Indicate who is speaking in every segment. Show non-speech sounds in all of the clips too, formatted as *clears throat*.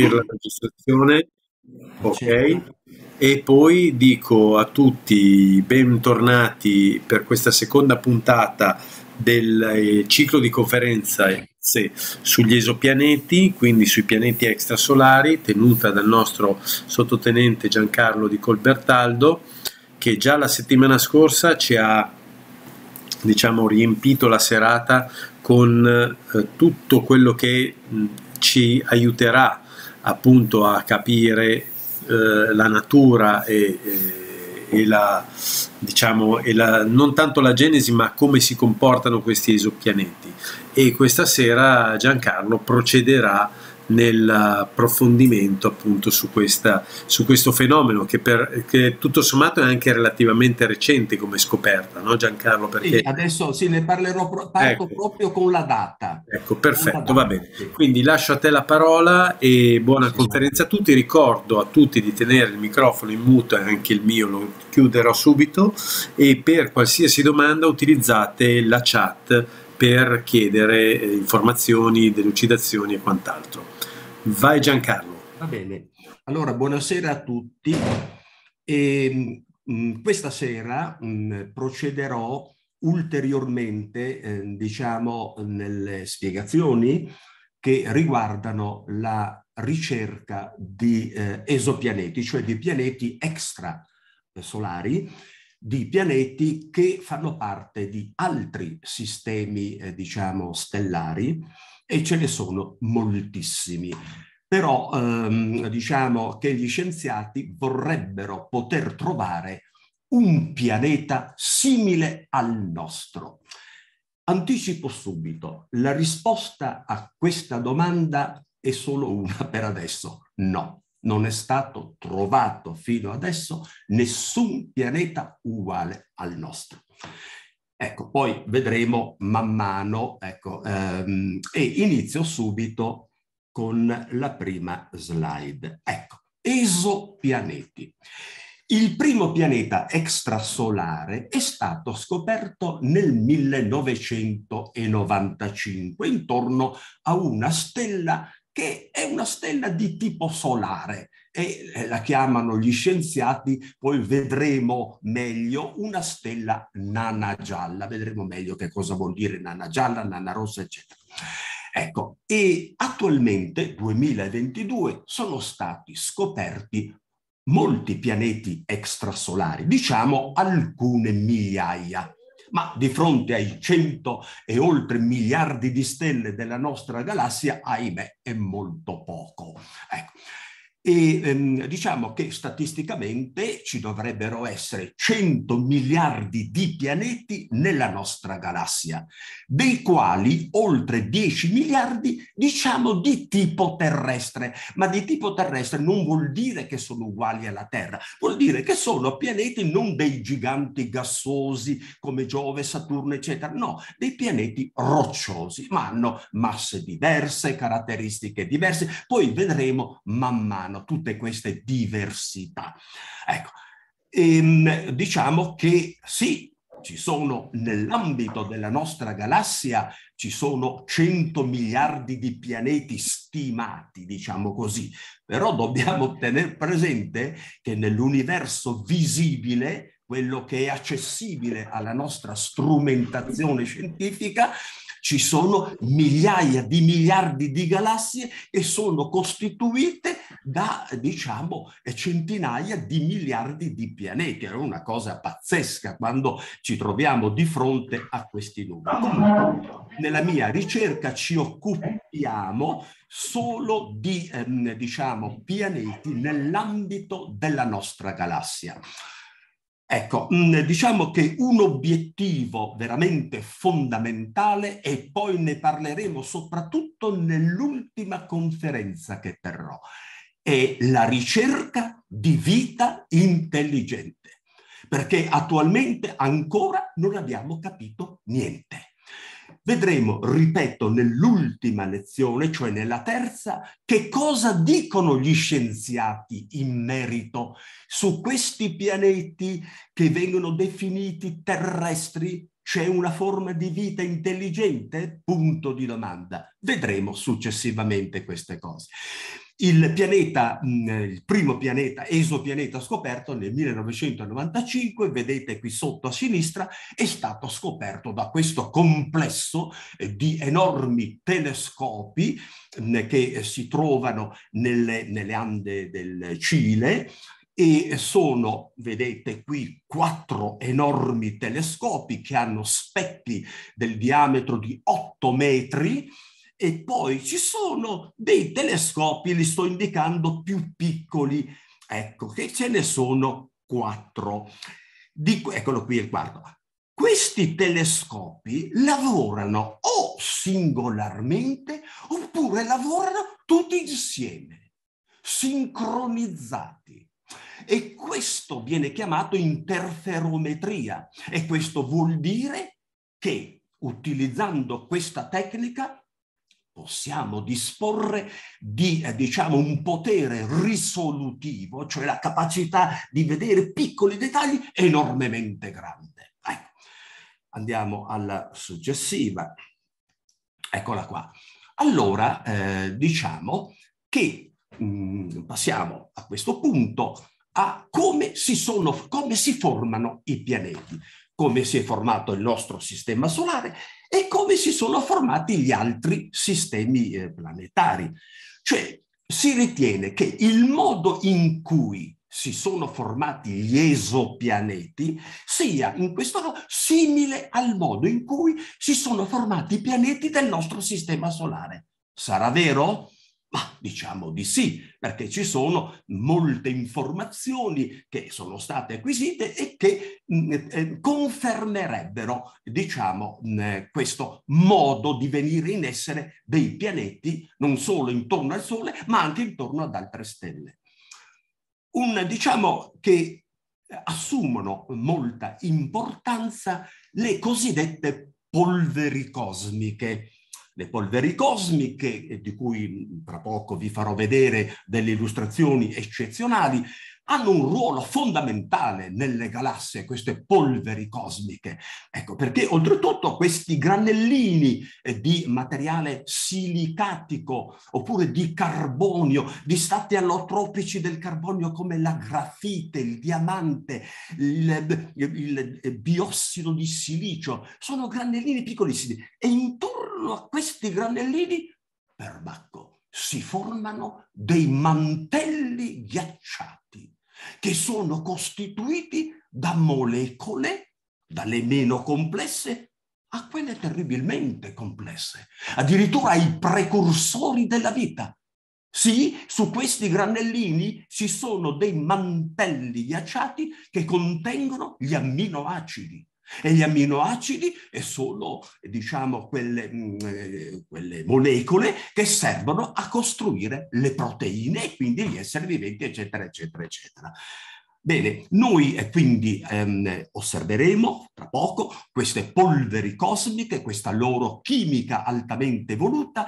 Speaker 1: partire la registrazione. Ok, e poi dico a tutti bentornati per questa seconda puntata del eh, ciclo di conferenze sugli esopianeti, quindi sui pianeti extrasolari, tenuta dal nostro sottotenente Giancarlo Di Colbertaldo, che già la settimana scorsa ci ha diciamo, riempito la serata con eh, tutto quello che mh, ci aiuterà a appunto a capire eh, la natura e, e, eh, e, la, diciamo, e la, non tanto la genesi ma come si comportano questi esopianeti e questa sera Giancarlo procederà nell'approfondimento appunto su, questa, su questo fenomeno che, per, che, tutto sommato è anche relativamente recente come scoperta, no Giancarlo? Perché... Sì,
Speaker 2: adesso sì, ne parlerò pro- ecco. proprio con la data.
Speaker 1: Ecco, perfetto, data, va bene. Quindi lascio a te la parola e buona sì, conferenza a tutti. Ricordo a tutti di tenere il microfono in muto e anche il mio lo chiuderò subito e per qualsiasi domanda utilizzate la chat per chiedere eh, informazioni, delucidazioni e quant'altro. Vai Giancarlo.
Speaker 2: Va bene. Allora, buonasera a tutti. E, ehm, mh, mm, questa sera mh, mm, procederò ulteriormente, eh, diciamo, nelle spiegazioni che riguardano la ricerca di eh, esopianeti, cioè di pianeti extrasolari, di pianeti che fanno parte di altri sistemi, eh, diciamo, stellari e ce ne sono moltissimi. Però ehm, diciamo che gli scienziati vorrebbero poter trovare un pianeta simile al nostro. Anticipo subito, la risposta a questa domanda è solo una per adesso, no. Non è stato trovato fino adesso nessun pianeta uguale al nostro. Ecco, poi vedremo man mano, ecco, ehm, e inizio subito con la prima slide. Ecco, esopianeti. Il primo pianeta extrasolare è stato scoperto nel 1995 intorno a una stella che è una stella di tipo solare, e eh, la chiamano gli scienziati, poi vedremo meglio, una stella nana gialla, vedremo meglio che cosa vuol dire nana gialla, nana rossa, eccetera. Ecco, e attualmente, 2022, sono stati scoperti molti pianeti extrasolari, diciamo alcune migliaia. Ma di fronte ai cento e oltre miliardi di stelle della nostra galassia, ahimè, è molto poco. Ecco. E ehm, diciamo che statisticamente ci dovrebbero essere 100 miliardi di pianeti nella nostra galassia, dei quali oltre 10 miliardi diciamo di tipo terrestre, ma di tipo terrestre non vuol dire che sono uguali alla Terra, vuol dire che sono pianeti non dei giganti gassosi come Giove, Saturno, eccetera, no, dei pianeti rocciosi, ma hanno masse diverse, caratteristiche diverse, poi vedremo man mano italiano, tutte queste diversità. Ecco, e, ehm, diciamo che sì, ci sono nell'ambito della nostra galassia, ci sono 100 miliardi di pianeti stimati, diciamo così, però dobbiamo tenere presente che nell'universo visibile, quello che è accessibile alla nostra strumentazione scientifica, ci sono migliaia di miliardi di galassie che sono costituite da diciamo centinaia di miliardi di pianeti. È una cosa pazzesca quando ci troviamo di fronte a questi numeri.
Speaker 1: Comunque,
Speaker 2: nella mia ricerca ci occupiamo solo di ehm, diciamo, pianeti nell'ambito della nostra galassia. Ecco, diciamo che un obiettivo veramente fondamentale, e poi ne parleremo soprattutto nell'ultima conferenza che terrò, è la ricerca di vita intelligente, perché attualmente ancora non abbiamo capito niente. Vedremo, ripeto, nell'ultima lezione, cioè nella terza, che cosa dicono gli scienziati in merito su questi pianeti che vengono definiti terrestri. C'è una forma di vita intelligente? Punto di domanda. Vedremo successivamente queste cose il pianeta, mm, il primo pianeta, esopianeta scoperto nel 1995, vedete qui sotto a sinistra, è stato scoperto da questo complesso eh, di enormi telescopi mm, che eh, si trovano nelle, nelle Ande del Cile, e sono, vedete qui, quattro enormi telescopi che hanno specchi del diametro di 8 metri e poi ci sono dei telescopi, li sto indicando più piccoli, ecco che ce ne sono quattro. Di, eccolo qui il quarto. Questi telescopi lavorano o singolarmente oppure lavorano tutti insieme, sincronizzati. E questo viene chiamato interferometria e questo vuol dire che utilizzando questa tecnica possiamo disporre di eh, diciamo, un potere risolutivo, cioè la capacità di vedere piccoli dettagli enormemente grande. Ecco. Andiamo alla successiva. Eccola qua. Allora, eh, diciamo che mh, mm, passiamo a questo punto a come si, sono, come si formano i pianeti come si è formato il nostro sistema solare e come si sono formati gli altri sistemi eh, planetari. Cioè si ritiene che il modo in cui si sono formati gli esopianeti sia in questo modo simile al modo in cui si sono formati i pianeti del nostro sistema solare. Sarà vero? Ma diciamo di sì, perché ci sono molte informazioni che sono state acquisite e che mm, eh, eh, confermerebbero, diciamo, mh, mm, eh, questo modo di venire in essere dei pianeti non solo intorno al Sole, ma anche intorno ad altre stelle. Un, diciamo che assumono molta importanza le cosiddette polveri cosmiche le polveri cosmiche, eh, di cui tra poco vi farò vedere delle illustrazioni eccezionali, hanno un ruolo fondamentale nelle galassie, queste polveri cosmiche. Ecco perché oltretutto questi granellini eh, di materiale silicatico oppure di carbonio, di stati allotropici del carbonio come la grafite, il diamante, il, il, biossido di silicio, sono granellini piccolissimi e intorno a questi granellini, perbacco, si formano dei mantelli ghiacciati che sono costituiti da molecole, dalle meno complesse a quelle terribilmente complesse, addirittura i precursori della vita. Sì, su questi granellini ci sono dei mantelli ghiacciati che contengono gli amminoacidi. E gli amminoacidi sono, diciamo, quelle, mh, mm, eh, quelle, molecole che servono a costruire le proteine e quindi gli esseri viventi, eccetera, eccetera, eccetera. Bene, noi eh, quindi ehm, osserveremo tra poco queste polveri cosmiche, questa loro chimica altamente evoluta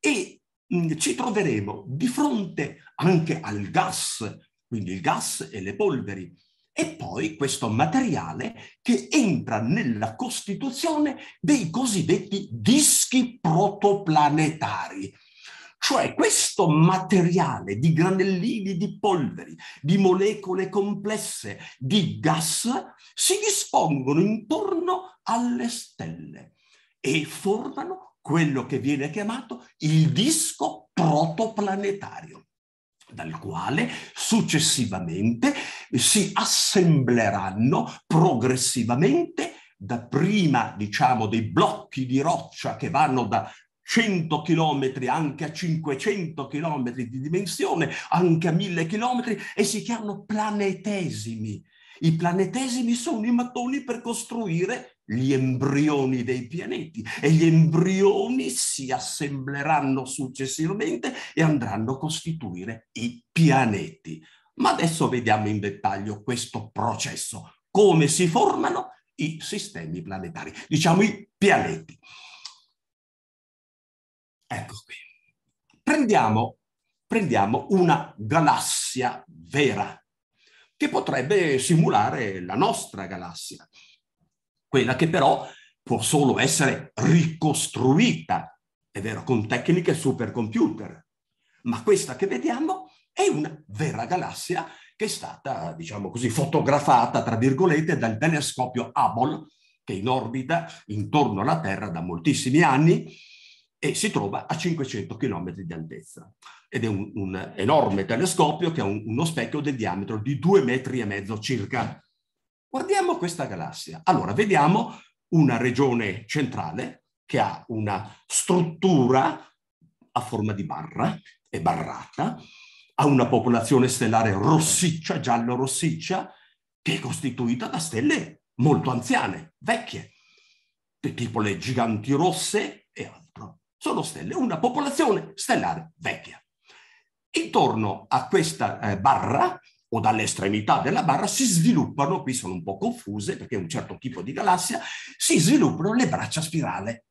Speaker 2: e mh, mm, ci troveremo di fronte anche al gas, quindi il gas e le polveri e poi questo materiale che entra nella costituzione dei cosiddetti dischi protoplanetari. Cioè questo materiale di granellini di polveri, di molecole complesse, di gas, si dispongono intorno alle stelle e formano quello che viene chiamato il disco protoplanetario dal quale successivamente si assembleranno progressivamente da prima diciamo dei blocchi di roccia che vanno da 100 km anche a 500 km di dimensione, anche a 1000 km e si chiamano planetesimi. I planetesimi sono i mattoni per costruire gli embrioni dei pianeti e gli embrioni si assembleranno successivamente e andranno a costituire i pianeti. Ma adesso vediamo in dettaglio questo processo, come si formano i sistemi planetari, diciamo i pianeti. Ecco qui. Prendiamo, prendiamo una galassia vera, che potrebbe simulare la nostra galassia quella che però può solo essere ricostruita, è vero, con tecniche supercomputer. Ma questa che vediamo è una vera galassia che è stata, diciamo così, fotografata, tra virgolette, dal telescopio Hubble, che è in orbita intorno alla Terra da moltissimi anni e si trova a 500 km di altezza. Ed è un, un enorme telescopio che ha un, uno specchio del diametro di due metri e mezzo circa. Guardiamo questa galassia. Allora, vediamo una regione centrale che ha una struttura a forma di barra, è barrata, ha una popolazione stellare rossiccia, giallo-rossiccia, che è costituita da stelle molto anziane, vecchie, tipo le giganti rosse e altro. Sono stelle, una popolazione stellare vecchia. Intorno a questa eh, barra o dall'estremità della barra si sviluppano, qui sono un po' confuse perché è un certo tipo di galassia, si sviluppano le braccia a spirale.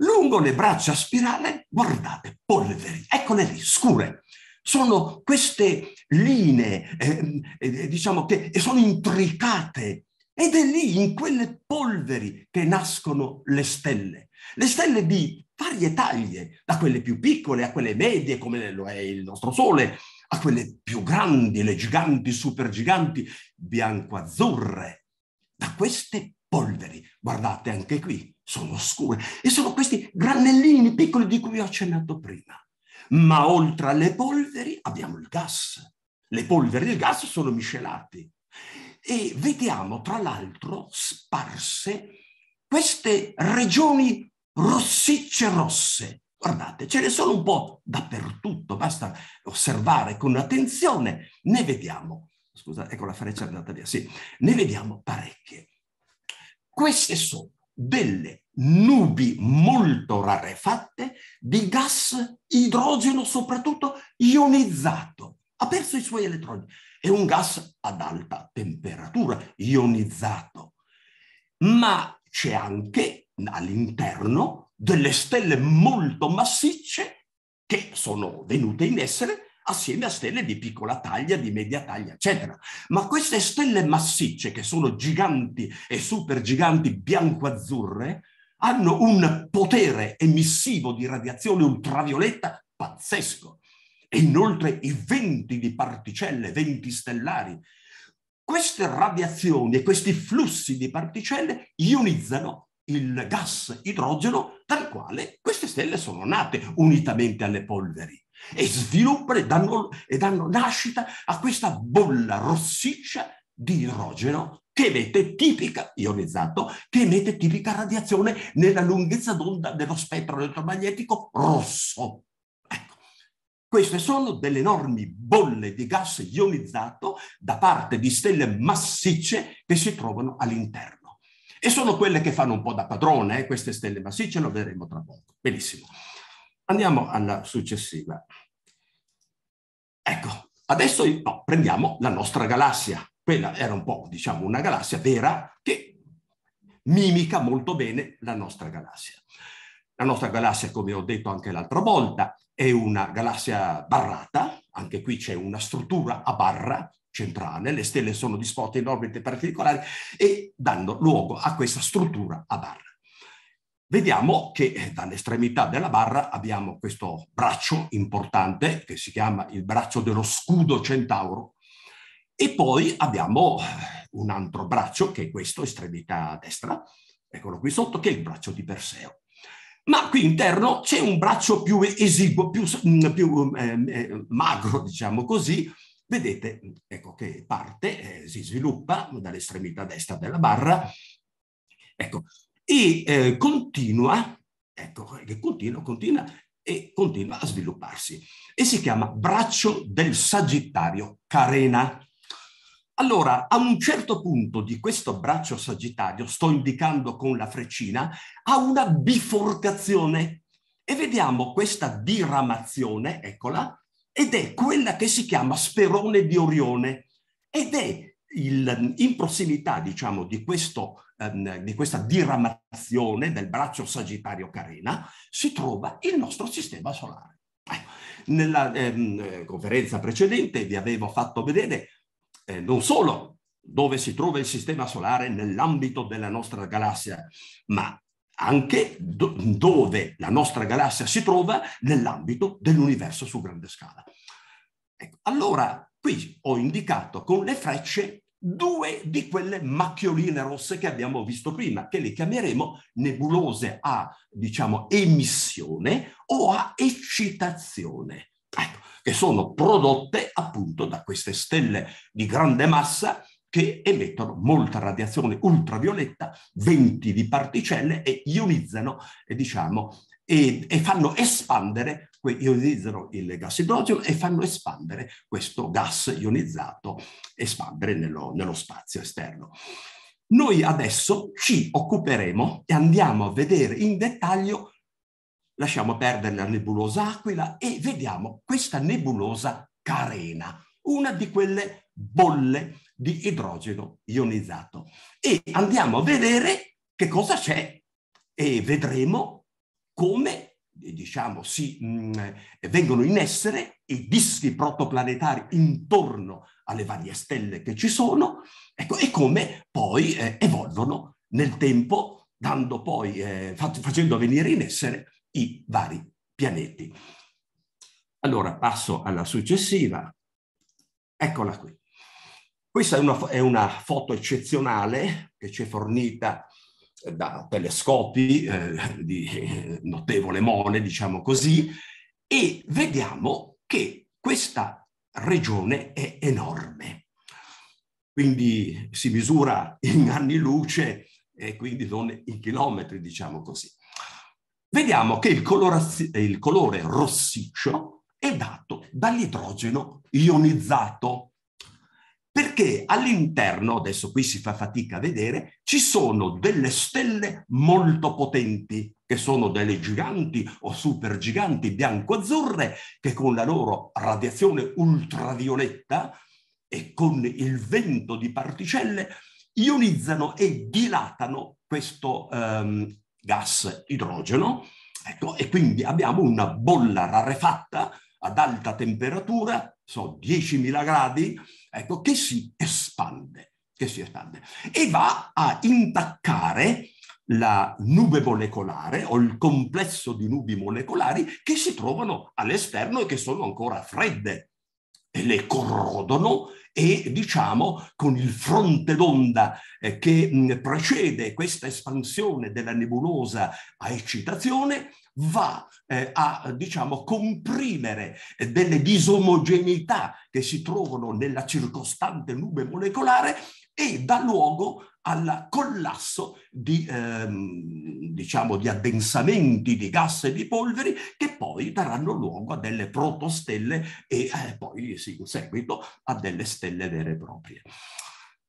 Speaker 2: Lungo le braccia a spirale, guardate, polveri, eccole lì, scure. Sono queste linee, ehm, eh, eh, diciamo che sono intricate ed è lì, in quelle polveri, che nascono le stelle. Le stelle di varie taglie, da quelle più piccole a quelle medie, come lo è il nostro Sole, a quelle più grandi, le giganti, supergiganti, bianco-azzurre. Da queste polveri, guardate anche qui, sono scure, e sono questi granellini piccoli di cui ho accennato prima. Ma oltre alle polveri abbiamo il gas. Le polveri e il gas sono miscelati. E vediamo, tra l'altro, sparse queste regioni rossicce rosse, Guardate, ce ne sono un po' dappertutto, basta osservare con attenzione, ne vediamo. Scusa, ecco la freccia è andata via, sì, ne vediamo parecchie. Queste sono delle nubi molto rarefatte di gas idrogeno, soprattutto ionizzato. Ha perso i suoi elettroni. È un gas ad alta temperatura, ionizzato. Ma c'è anche all'interno delle stelle molto massicce che sono venute in essere assieme a stelle di piccola taglia, di media taglia, eccetera. Ma queste stelle massicce, che sono giganti e supergiganti bianco-azzurre, hanno un potere emissivo di radiazione ultravioletta pazzesco. E inoltre i venti di particelle, venti stellari. Queste radiazioni e questi flussi di particelle ionizzano il gas idrogeno dal quale queste stelle sono nate unitamente alle polveri e sviluppano e danno, e danno nascita a questa bolla rossiccia di idrogeno che emette tipica, ionizzato, che emette tipica radiazione nella lunghezza d'onda dello spettro elettromagnetico rosso. Ecco, queste sono delle enormi bolle di gas ionizzato da parte di stelle massicce che si trovano all'interno. E sono quelle che fanno un po' da padrone, eh, queste stelle massicce, lo vedremo tra poco. Benissimo. Andiamo alla successiva. Ecco, adesso no, prendiamo la nostra galassia. Quella era un po', diciamo, una galassia vera che mimica molto bene la nostra galassia. La nostra galassia, come ho detto anche l'altra volta, è una galassia barrata, anche qui c'è una struttura a barra, centrale, le stelle sono disposte in orbite particolari e danno luogo a questa struttura a barra. Vediamo che eh, dall'estremità della barra abbiamo questo braccio importante che si chiama il braccio dello scudo centauro e poi abbiamo eh, un altro braccio che è questo, estremità destra, eccolo qui sotto, che è il braccio di Perseo. Ma qui interno c'è un braccio più esiguo, più, mm, più mm, eh, eh, magro, diciamo così, Vedete, mm, ecco che parte, eh, si sviluppa dall'estremità destra della barra, ecco, e eh, continua, ecco, continua, continua e continua a svilupparsi. E si chiama braccio del Sagittario Carena. Allora, a un certo punto di questo braccio sagittario, sto indicando con la freccina, ha una biforcazione e vediamo questa diramazione, eccola, ed è quella che si chiama Sperone di Orione ed è il, in prossimità diciamo, di, questo, ehm, di questa diramazione del braccio sagittario carena si trova il nostro sistema solare. Ecco, nella ehm, conferenza precedente vi avevo fatto vedere eh, non solo dove si trova il sistema solare nell'ambito della nostra galassia, ma anche do dove la nostra galassia si trova nell'ambito dell'universo su grande scala. Ecco, allora, qui ho indicato con le frecce due di quelle macchioline rosse che abbiamo visto prima, che le chiameremo nebulose a, diciamo, emissione o a eccitazione, ecco, che sono prodotte appunto da queste stelle di grande massa che emettono molta radiazione ultravioletta, venti di particelle e ionizzano, e diciamo, e, e, fanno espandere, ionizzano il gas idrogeno e fanno espandere questo gas ionizzato, espandere nello, nello spazio esterno. Noi adesso ci occuperemo e andiamo a vedere in dettaglio, lasciamo perdere la nebulosa aquila e vediamo questa nebulosa carena, una di quelle bolle di idrogeno ionizzato. E andiamo a vedere che cosa c'è e vedremo come diciamo, si, mh, mm, vengono in essere i dischi protoplanetari intorno alle varie stelle che ci sono ecco, e come poi eh, evolvono nel tempo, dando poi, eh, facendo venire in essere i vari pianeti. Allora passo alla successiva. Eccola qui. Questa è una, è una foto eccezionale che ci è fornita da telescopi eh, di eh, notevole mole, diciamo così, e vediamo che questa regione è enorme. Quindi si misura in anni luce e quindi non in chilometri, diciamo così. Vediamo che il, il colore rossiccio è dato dall'idrogeno ionizzato perché all'interno, adesso qui si fa fatica a vedere, ci sono delle stelle molto potenti, che sono delle giganti o supergiganti bianco-azzurre, che con la loro radiazione ultravioletta e con il vento di particelle ionizzano e dilatano questo ehm, gas idrogeno. Ecco, e quindi abbiamo una bolla rarefatta ad alta temperatura, so 10.000 gradi, ecco, che si espande, che si espande e va a intaccare la nube molecolare o il complesso di nubi molecolari che si trovano all'esterno e che sono ancora fredde e le corrodono e diciamo con il fronte d'onda eh, che precede questa espansione della nebulosa a eccitazione va eh, a diciamo, comprimere delle disomogeneità che si trovano nella circostante nube molecolare e dà luogo al collasso di, ehm, diciamo, di addensamenti di gas e di polveri che poi daranno luogo a delle protostelle e eh, poi sì, in seguito a delle stelle vere e proprie.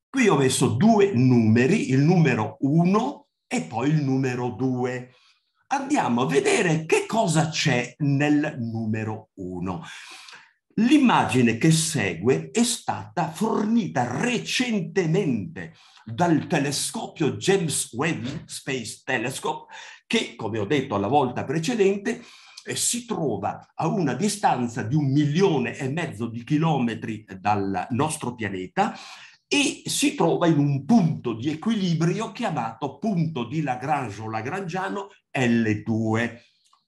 Speaker 2: Qui ho messo due numeri, il numero 1 e poi il numero 2 andiamo a vedere che cosa c'è nel numero 1. L'immagine che segue è stata fornita recentemente dal telescopio James Webb Space Telescope che, come ho detto alla volta precedente, eh, si trova a una distanza di un milione e mezzo di chilometri dal nostro pianeta e si trova in un punto di equilibrio chiamato punto di Lagrange o Lagrangiano L2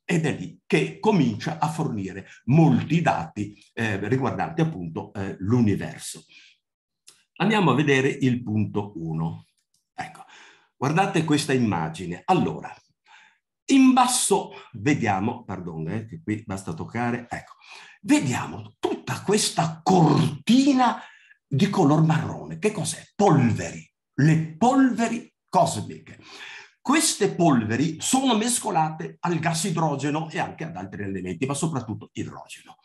Speaker 2: ed è lì che comincia a fornire molti dati eh, riguardanti appunto eh, l'universo. Andiamo a vedere il punto 1. Ecco, guardate questa immagine. Allora, in basso vediamo, perdone, eh, che qui basta toccare, ecco, vediamo tutta questa cortina di color marrone. Che cos'è? Polveri, le polveri cosmiche. Queste polveri sono mescolate al gas idrogeno e anche ad altri elementi, ma soprattutto idrogeno.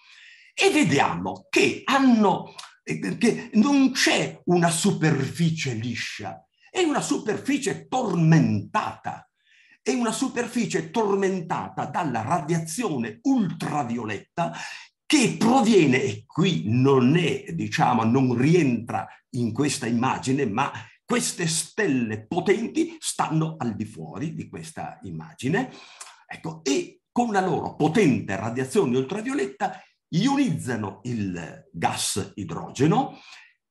Speaker 2: E vediamo che, hanno, che non c'è una superficie liscia, è una superficie tormentata. È una superficie tormentata dalla radiazione ultravioletta che proviene, e qui non è, diciamo, non rientra in questa immagine, ma queste stelle potenti stanno al di fuori di questa immagine, ecco, e con la loro potente radiazione ultravioletta ionizzano il gas idrogeno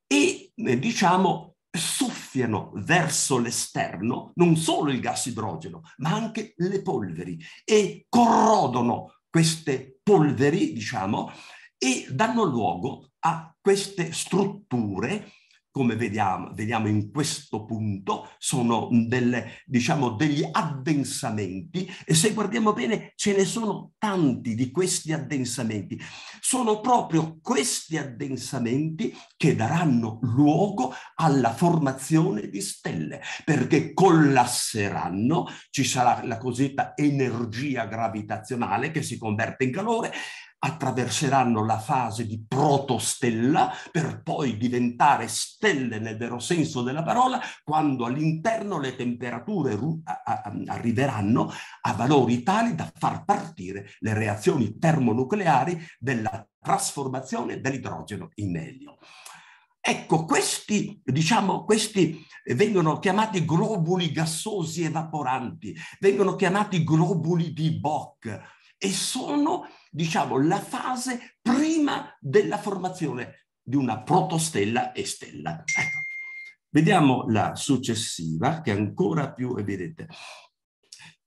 Speaker 2: e, eh, diciamo, soffiano verso l'esterno non solo il gas idrogeno, ma anche le polveri e corrodono queste polveri, diciamo, e danno luogo a queste strutture come vediamo, vediamo, in questo punto, sono delle, diciamo, degli addensamenti e se guardiamo bene ce ne sono tanti di questi addensamenti. Sono proprio questi addensamenti che daranno luogo alla formazione di stelle, perché collasseranno, ci sarà la cosiddetta energia gravitazionale che si converte in calore attraverseranno la fase di protostella per poi diventare stelle nel vero senso della parola quando all'interno le temperature arriveranno a valori tali da far partire le reazioni termonucleari della trasformazione dell'idrogeno in elio. Ecco, questi, diciamo, questi vengono chiamati globuli gassosi evaporanti, vengono chiamati globuli di Bock e sono diciamo, la fase prima della formazione di una protostella e stella. Ecco. Vediamo la successiva, che è ancora più evidente.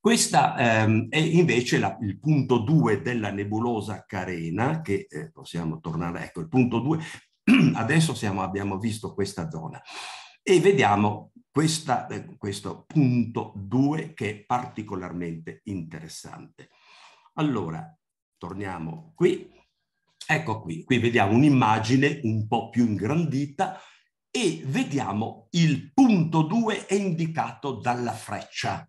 Speaker 2: Questa ehm, è invece la, il punto 2 della nebulosa carena, che eh, possiamo tornare, ecco, il punto 2, *clears throat* adesso siamo, abbiamo visto questa zona e vediamo questa, eh, questo punto 2 che è particolarmente interessante. Allora, torniamo qui, ecco qui, qui vediamo un'immagine un po' più ingrandita e vediamo il punto 2 è indicato dalla freccia.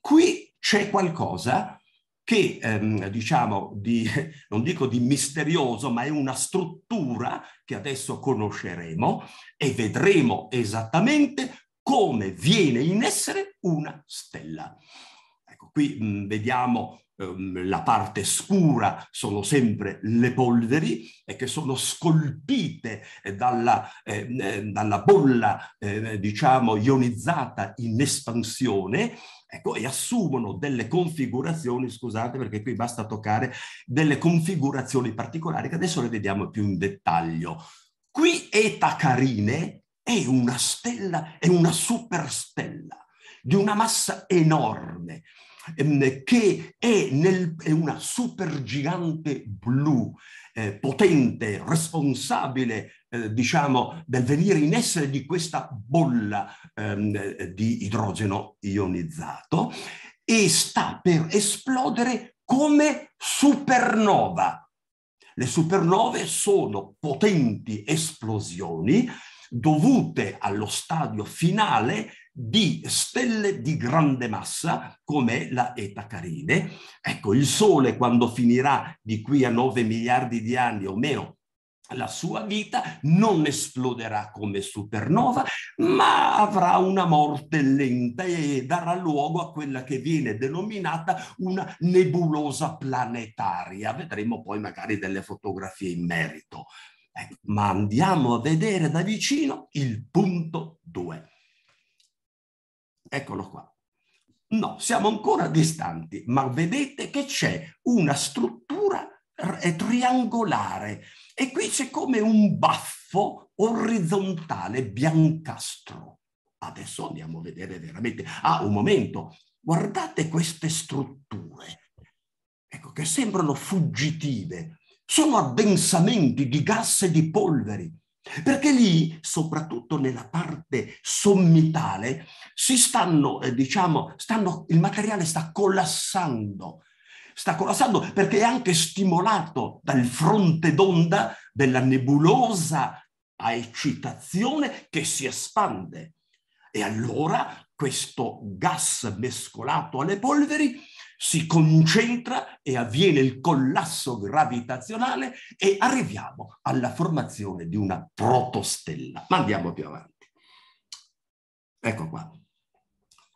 Speaker 2: Qui c'è qualcosa che ehm, diciamo di, *laughs* non dico di misterioso, ma è una struttura che adesso conosceremo e vedremo esattamente come viene in essere una stella. Ecco, qui mh, vediamo ehm, la parte scura, sono sempre le polveri e eh, che sono scolpite dalla, eh, dalla ehm, ehm, bolla, eh, diciamo, ionizzata in espansione, Ecco, e assumono delle configurazioni, scusate perché qui basta toccare delle configurazioni particolari che adesso le vediamo più in dettaglio. Qui Eta Carine è una stella, è una superstella di una massa enorme, Ehm, che è, nel, è, una supergigante blu, eh, potente, responsabile, eh, diciamo, del venire in essere di questa bolla ehm, eh, di idrogeno ionizzato e sta per esplodere come supernova. Le supernove sono potenti esplosioni dovute allo stadio finale di stelle di grande massa come la Eta Carine. Ecco, il Sole quando finirà di qui a 9 miliardi di anni o meno la sua vita non esploderà come supernova, ma avrà una morte lenta e darà luogo a quella che viene denominata una nebulosa planetaria. Vedremo poi magari delle fotografie in merito. Ecco, ma andiamo a vedere da vicino il punto 2. Eccolo qua. No, siamo ancora distanti, ma vedete che c'è una struttura eh, triangolare e qui c'è come un baffo orizzontale biancastro. Adesso andiamo a vedere veramente. Ah, un momento, guardate queste strutture, ecco, che sembrano fuggitive. Sono addensamenti di gas e di polveri perché lì, soprattutto nella parte sommitale, si stanno, eh, diciamo, stanno, il materiale sta collassando, sta collassando perché è anche stimolato dal fronte d'onda della nebulosa a eccitazione che si espande. E allora questo gas mescolato alle polveri si concentra e avviene il collasso gravitazionale e arriviamo alla formazione di una protostella. Ma andiamo più avanti. Ecco qua.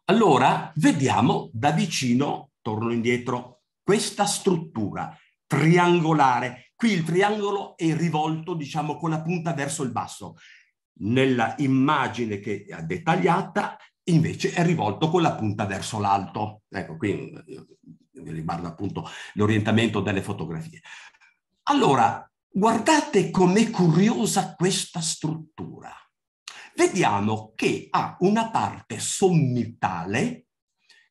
Speaker 2: Allora, vediamo da vicino, torno indietro, questa struttura triangolare. Qui il triangolo è rivolto, diciamo, con la punta verso il basso. Nella immagine che è dettagliata invece è rivolto con la punta verso l'alto. Ecco, qui eh, riguarda appunto l'orientamento delle fotografie. Allora, guardate com'è curiosa questa struttura. Vediamo che ha una parte sommitale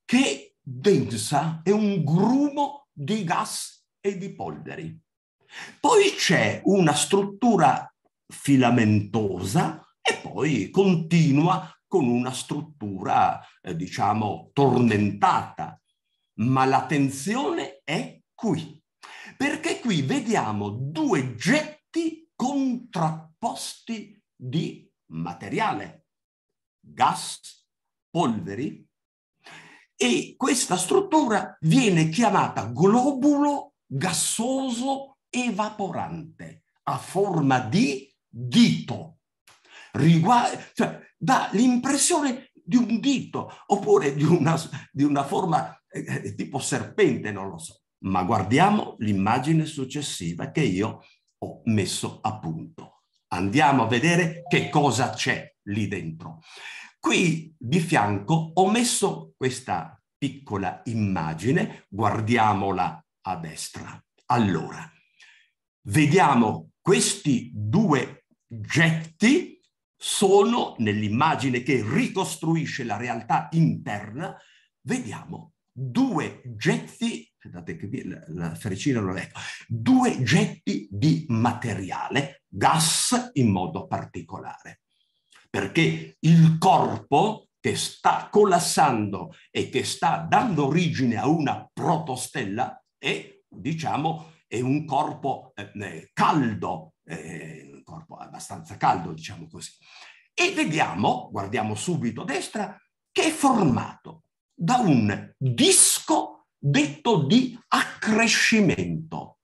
Speaker 2: che densa, è un grumo di gas e di polveri. Poi c'è una struttura filamentosa e poi continua con una struttura, eh, diciamo, tormentata. Ma l'attenzione è qui, perché qui vediamo due getti contrapposti di materiale, gas, polveri, e questa struttura viene chiamata globulo gassoso evaporante a forma di dito riguarda, cioè dà l'impressione di un dito oppure di una, di una forma eh, eh, tipo serpente, non lo so. Ma guardiamo l'immagine successiva che io ho messo a punto. Andiamo a vedere che cosa c'è lì dentro. Qui di fianco ho messo questa piccola immagine, guardiamola a destra. Allora, vediamo questi due getti sono nell'immagine che ricostruisce la realtà interna, vediamo due getti, guardate che la, la fericina non è, due getti di materiale, gas in modo particolare, perché il corpo che sta collassando e che sta dando origine a una protostella è, diciamo, è un corpo eh, eh caldo, eh, un corpo abbastanza caldo, diciamo così. E vediamo, guardiamo subito a destra, che è formato da un disco detto di accrescimento,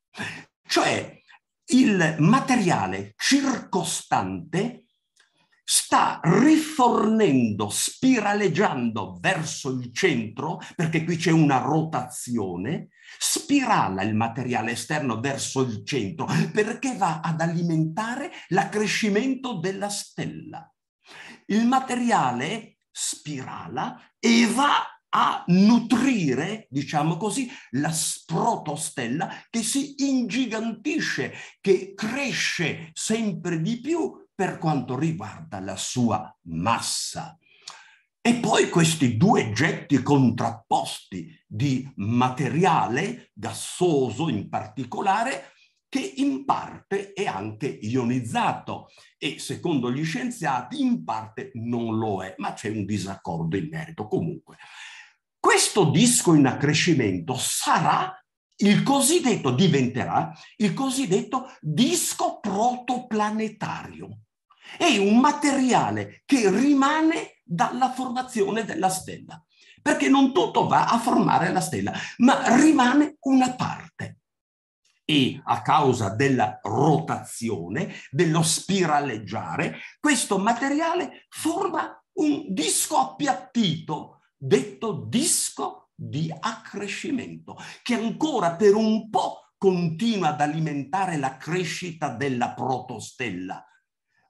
Speaker 2: cioè il materiale circostante sta rifornendo, spiraleggiando verso il centro, perché qui c'è una rotazione, spirala il materiale esterno verso il centro, perché va ad alimentare l'accrescimento della stella. Il materiale spirala e va a nutrire, diciamo così, la protostella che si ingigantisce, che cresce sempre di più per quanto riguarda la sua massa. E poi questi due getti contrapposti di materiale gassoso in particolare che in parte è anche ionizzato e secondo gli scienziati in parte non lo è, ma c'è un disaccordo in merito comunque. Questo disco in accrescimento sarà il cosiddetto, diventerà il cosiddetto disco protoplanetario è un materiale che rimane dalla formazione della stella, perché non tutto va a formare la stella, ma rimane una parte. E a causa della rotazione, dello spiraleggiare, questo materiale forma un disco appiattito, detto disco di accrescimento, che ancora per un po' continua ad alimentare la crescita della protostella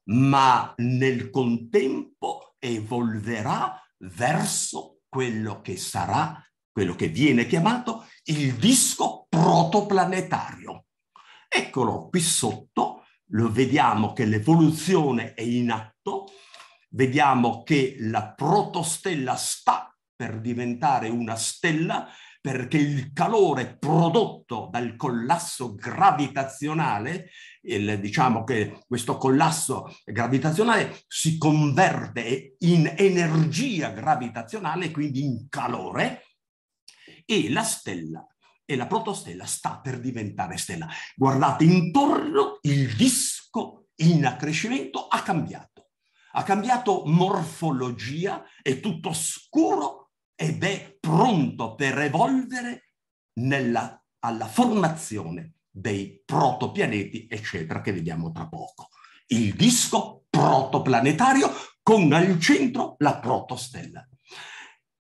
Speaker 2: ma nel contempo evolverà verso quello che sarà, quello che viene chiamato il disco protoplanetario. Eccolo qui sotto, lo vediamo che l'evoluzione è in atto, vediamo che la protostella sta per diventare una stella perché il calore prodotto dal collasso gravitazionale, il, diciamo che questo collasso gravitazionale si converte in energia gravitazionale, quindi in calore, e la stella e la protostella sta per diventare stella. Guardate intorno, il disco in accrescimento ha cambiato. Ha cambiato morfologia, è tutto scuro ed è pronto per evolvere nella, alla formazione dei protopianeti, eccetera, che vediamo tra poco. Il disco protoplanetario con al centro la protostella.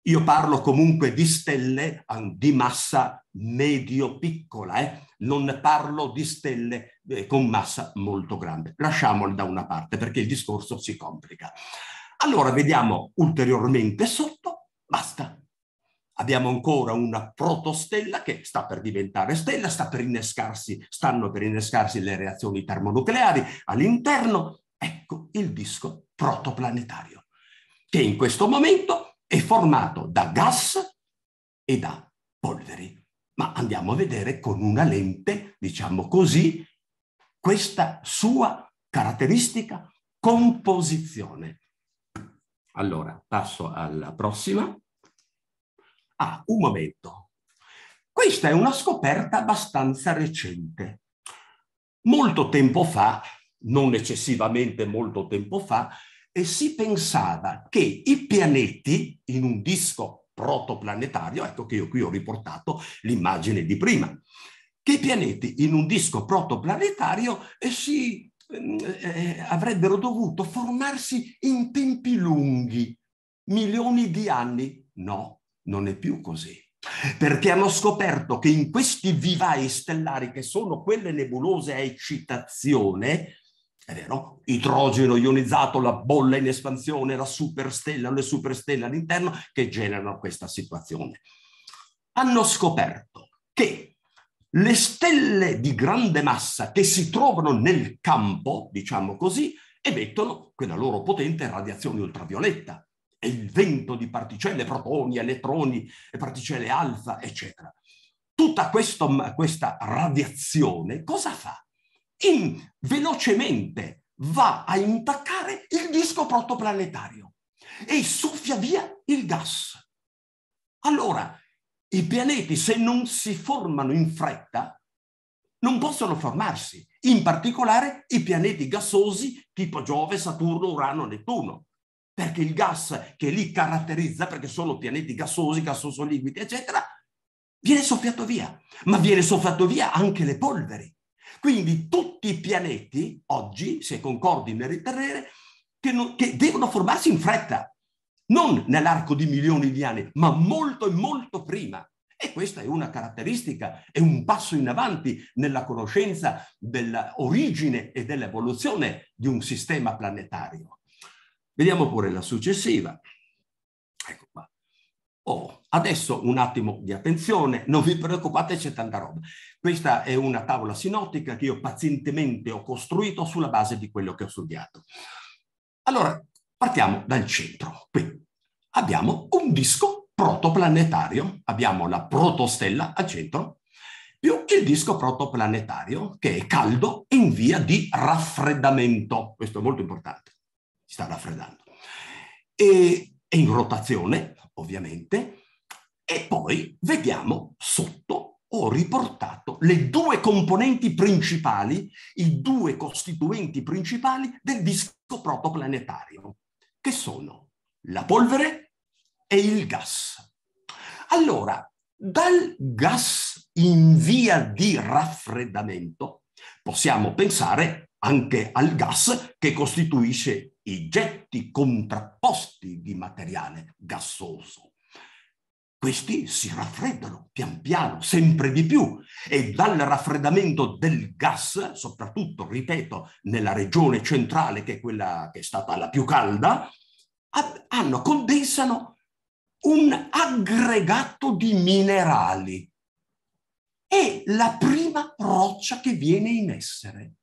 Speaker 2: Io parlo comunque di stelle di massa medio-piccola, eh? non parlo di stelle eh, con massa molto grande. Lasciamolo da una parte perché il discorso si complica. Allora vediamo ulteriormente sotto Basta. Abbiamo ancora una protostella che sta per diventare stella, sta per stanno per innescarsi le reazioni termonucleari all'interno. Ecco il disco protoplanetario, che in questo momento è formato da gas e da polveri. Ma andiamo a vedere con una lente, diciamo così, questa sua caratteristica composizione. Allora, passo alla prossima. Ah, un momento. Questa è una scoperta abbastanza recente. Molto tempo fa, non eccessivamente molto tempo fa, e eh, si pensava che i pianeti in un disco protoplanetario, ecco che io qui ho riportato l'immagine di prima, che i pianeti in un disco protoplanetario eh, si eh, avrebbero dovuto formarsi in tempi lunghi, milioni di anni. No, non è più così. Perché hanno scoperto che in questi vivai stellari, che sono quelle nebulose a eccitazione, è vero? Idrogeno ionizzato, la bolla in espansione, la superstella, le superstelle all'interno che generano questa situazione. Hanno scoperto che le stelle di grande massa che si trovano nel campo, diciamo così, emettono quella loro potente radiazione ultravioletta e il vento di particelle, protoni, elettroni e particelle alfa, eccetera. Tutta questo, questa radiazione cosa fa? In, velocemente va a intaccare il disco protoplanetario e soffia via il gas. Allora, i pianeti, se non si formano in fretta, non possono formarsi, in particolare i pianeti gassosi tipo Giove, Saturno, Urano, Nettuno, perché il gas che li caratterizza, perché sono pianeti gassosi, gassoso liquidi, eccetera, viene soffiato via, ma viene soffiato via anche le polveri. Quindi tutti i pianeti oggi, se concordi nel ritenere, che, non, che devono formarsi in fretta, non nell'arco di milioni di anni, ma molto e molto prima. E questa è una caratteristica, è un passo in avanti nella conoscenza dell'origine e dell'evoluzione di un sistema planetario. Vediamo pure la successiva. Ecco qua. Oh, adesso un attimo di attenzione, non vi preoccupate, c'è tanta roba. Questa è una tavola sinottica che io pazientemente ho costruito sulla base di quello che ho studiato. Allora, Partiamo dal centro. Qui abbiamo un disco protoplanetario, abbiamo la protostella al centro, più il disco protoplanetario che è caldo in via di raffreddamento. Questo è molto importante, si sta raffreddando. E è in rotazione, ovviamente, e poi vediamo sotto ho riportato le due componenti principali, i due costituenti principali del disco protoplanetario che sono la polvere e il gas. Allora, dal gas in via di raffreddamento possiamo pensare anche al gas che costituisce i getti contrapposti di materiale gassoso. Questi si raffreddano pian piano, sempre di più e dal raffreddamento del gas, soprattutto, ripeto, nella regione centrale che è quella che è stata la più calda, hanno, condensano un aggregato di minerali. È la prima roccia che viene in essere.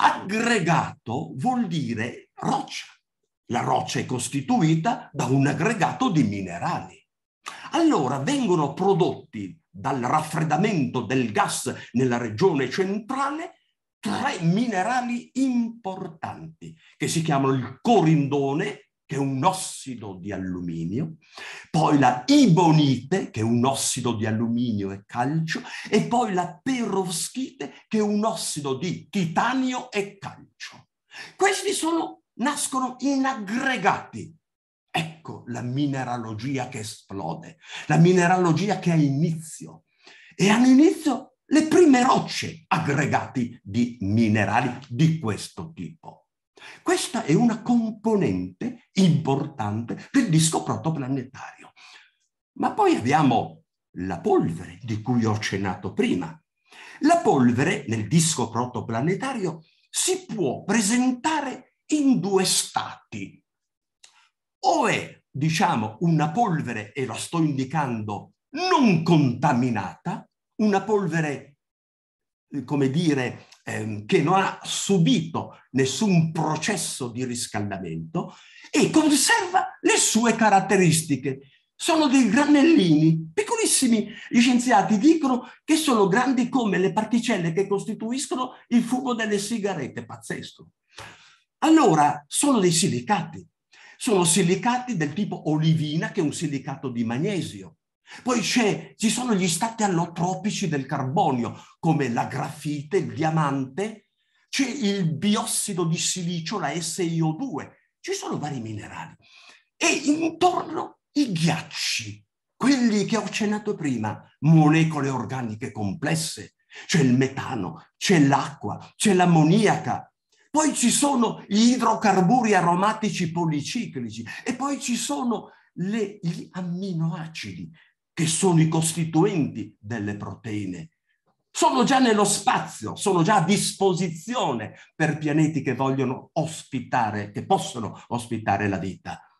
Speaker 2: Aggregato vuol dire roccia. La roccia è costituita da un aggregato di minerali allora vengono prodotti dal raffreddamento del gas nella regione centrale tre minerali importanti che si chiamano il corindone, che è un ossido di alluminio, poi la ibonite, che è un ossido di alluminio e calcio, e poi la perovskite, che è un ossido di titanio e calcio. Questi sono, nascono in aggregati Ecco la mineralogia che esplode, la mineralogia che ha inizio. E hanno inizio le prime rocce aggregati di minerali di questo tipo. Questa è una componente importante del disco protoplanetario. Ma poi abbiamo la polvere di cui ho accennato prima. La polvere nel disco protoplanetario si può presentare in due stati, o è, diciamo, una polvere, e la sto indicando, non contaminata, una polvere, eh, come dire, ehm, che non ha subito nessun processo di riscaldamento e conserva le sue caratteristiche. Sono dei granellini, piccolissimi. Gli scienziati dicono che sono grandi come le particelle che costituiscono il fumo delle sigarette. Pazzesco. Allora, sono dei silicati sono silicati del tipo olivina, che è un silicato di magnesio. Poi ci sono gli stati allotropici del carbonio, come la grafite, il diamante, c'è il biossido di silicio, la SiO2, ci sono vari minerali. E intorno i ghiacci, quelli che ho cenato prima, molecole organiche complesse, c'è il metano, c'è l'acqua, c'è l'ammoniaca, poi ci sono gli idrocarburi aromatici policiclici e poi ci sono le, gli amminoacidi che sono i costituenti delle proteine. Sono già nello spazio, sono già a disposizione per pianeti che vogliono ospitare, che possono ospitare la vita.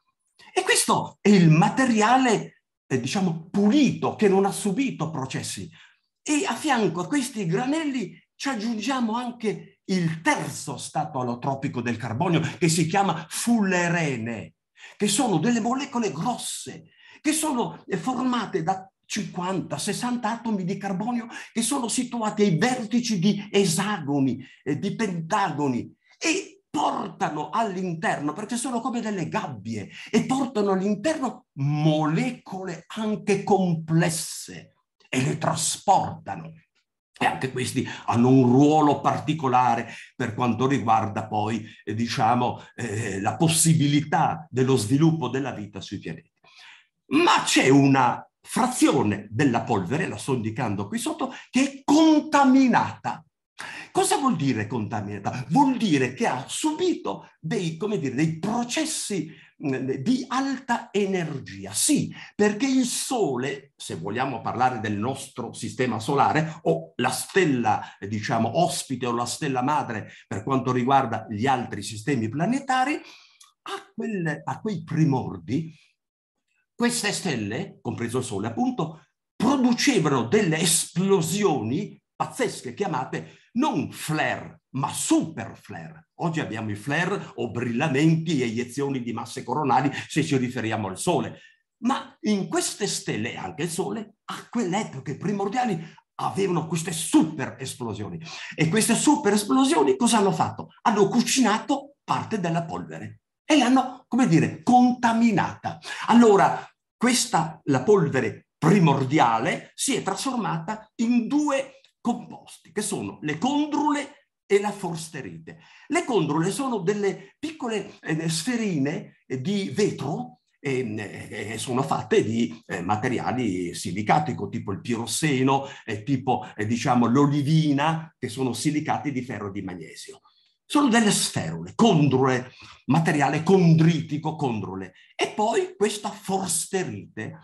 Speaker 2: E questo è il materiale, eh, diciamo, pulito, che non ha subito processi. E a fianco a questi granelli ci aggiungiamo anche il terzo stato allotropico del carbonio che si chiama fullerene, che sono delle molecole grosse, che sono eh, formate da 50-60 atomi di carbonio che sono situati ai vertici di esagoni, eh, di pentagoni e portano all'interno, perché sono come delle gabbie, e portano all'interno molecole anche complesse e le trasportano e anche questi hanno un ruolo particolare per quanto riguarda poi, eh, diciamo, eh, la possibilità dello sviluppo della vita sui pianeti. Ma c'è una frazione della polvere, la sto indicando qui sotto, che è contaminata. Cosa vuol dire contaminata? Vuol dire che ha subito dei, come dire, dei processi di alta energia. Sì, perché il Sole, se vogliamo parlare del nostro sistema solare, o la stella, diciamo, ospite o la stella madre per quanto riguarda gli altri sistemi planetari, a, quelle, a quei primordi, queste stelle, compreso il Sole appunto, producevano delle esplosioni pazzesche chiamate non flare, ma super flare. Oggi abbiamo i flare o brillamenti e eiezioni di masse coronali se ci riferiamo al Sole. Ma in queste stelle, anche il Sole, a quell'epoca primordiali avevano queste super esplosioni. E queste super esplosioni cosa hanno fatto? Hanno cucinato parte della polvere e l'hanno, come dire, contaminata. Allora, questa, la polvere primordiale, si è trasformata in due composti, che sono le condrule e la forsterite. Le condrule sono delle piccole eh, eh sferine eh, di vetro e, e, eh, sono fatte di eh, materiali silicatico, tipo il piroseno, eh, tipo diciamo l'olivina, che sono silicati di ferro e di magnesio. Sono delle sferule, condrule, materiale condritico, condrule. E poi questa forsterite,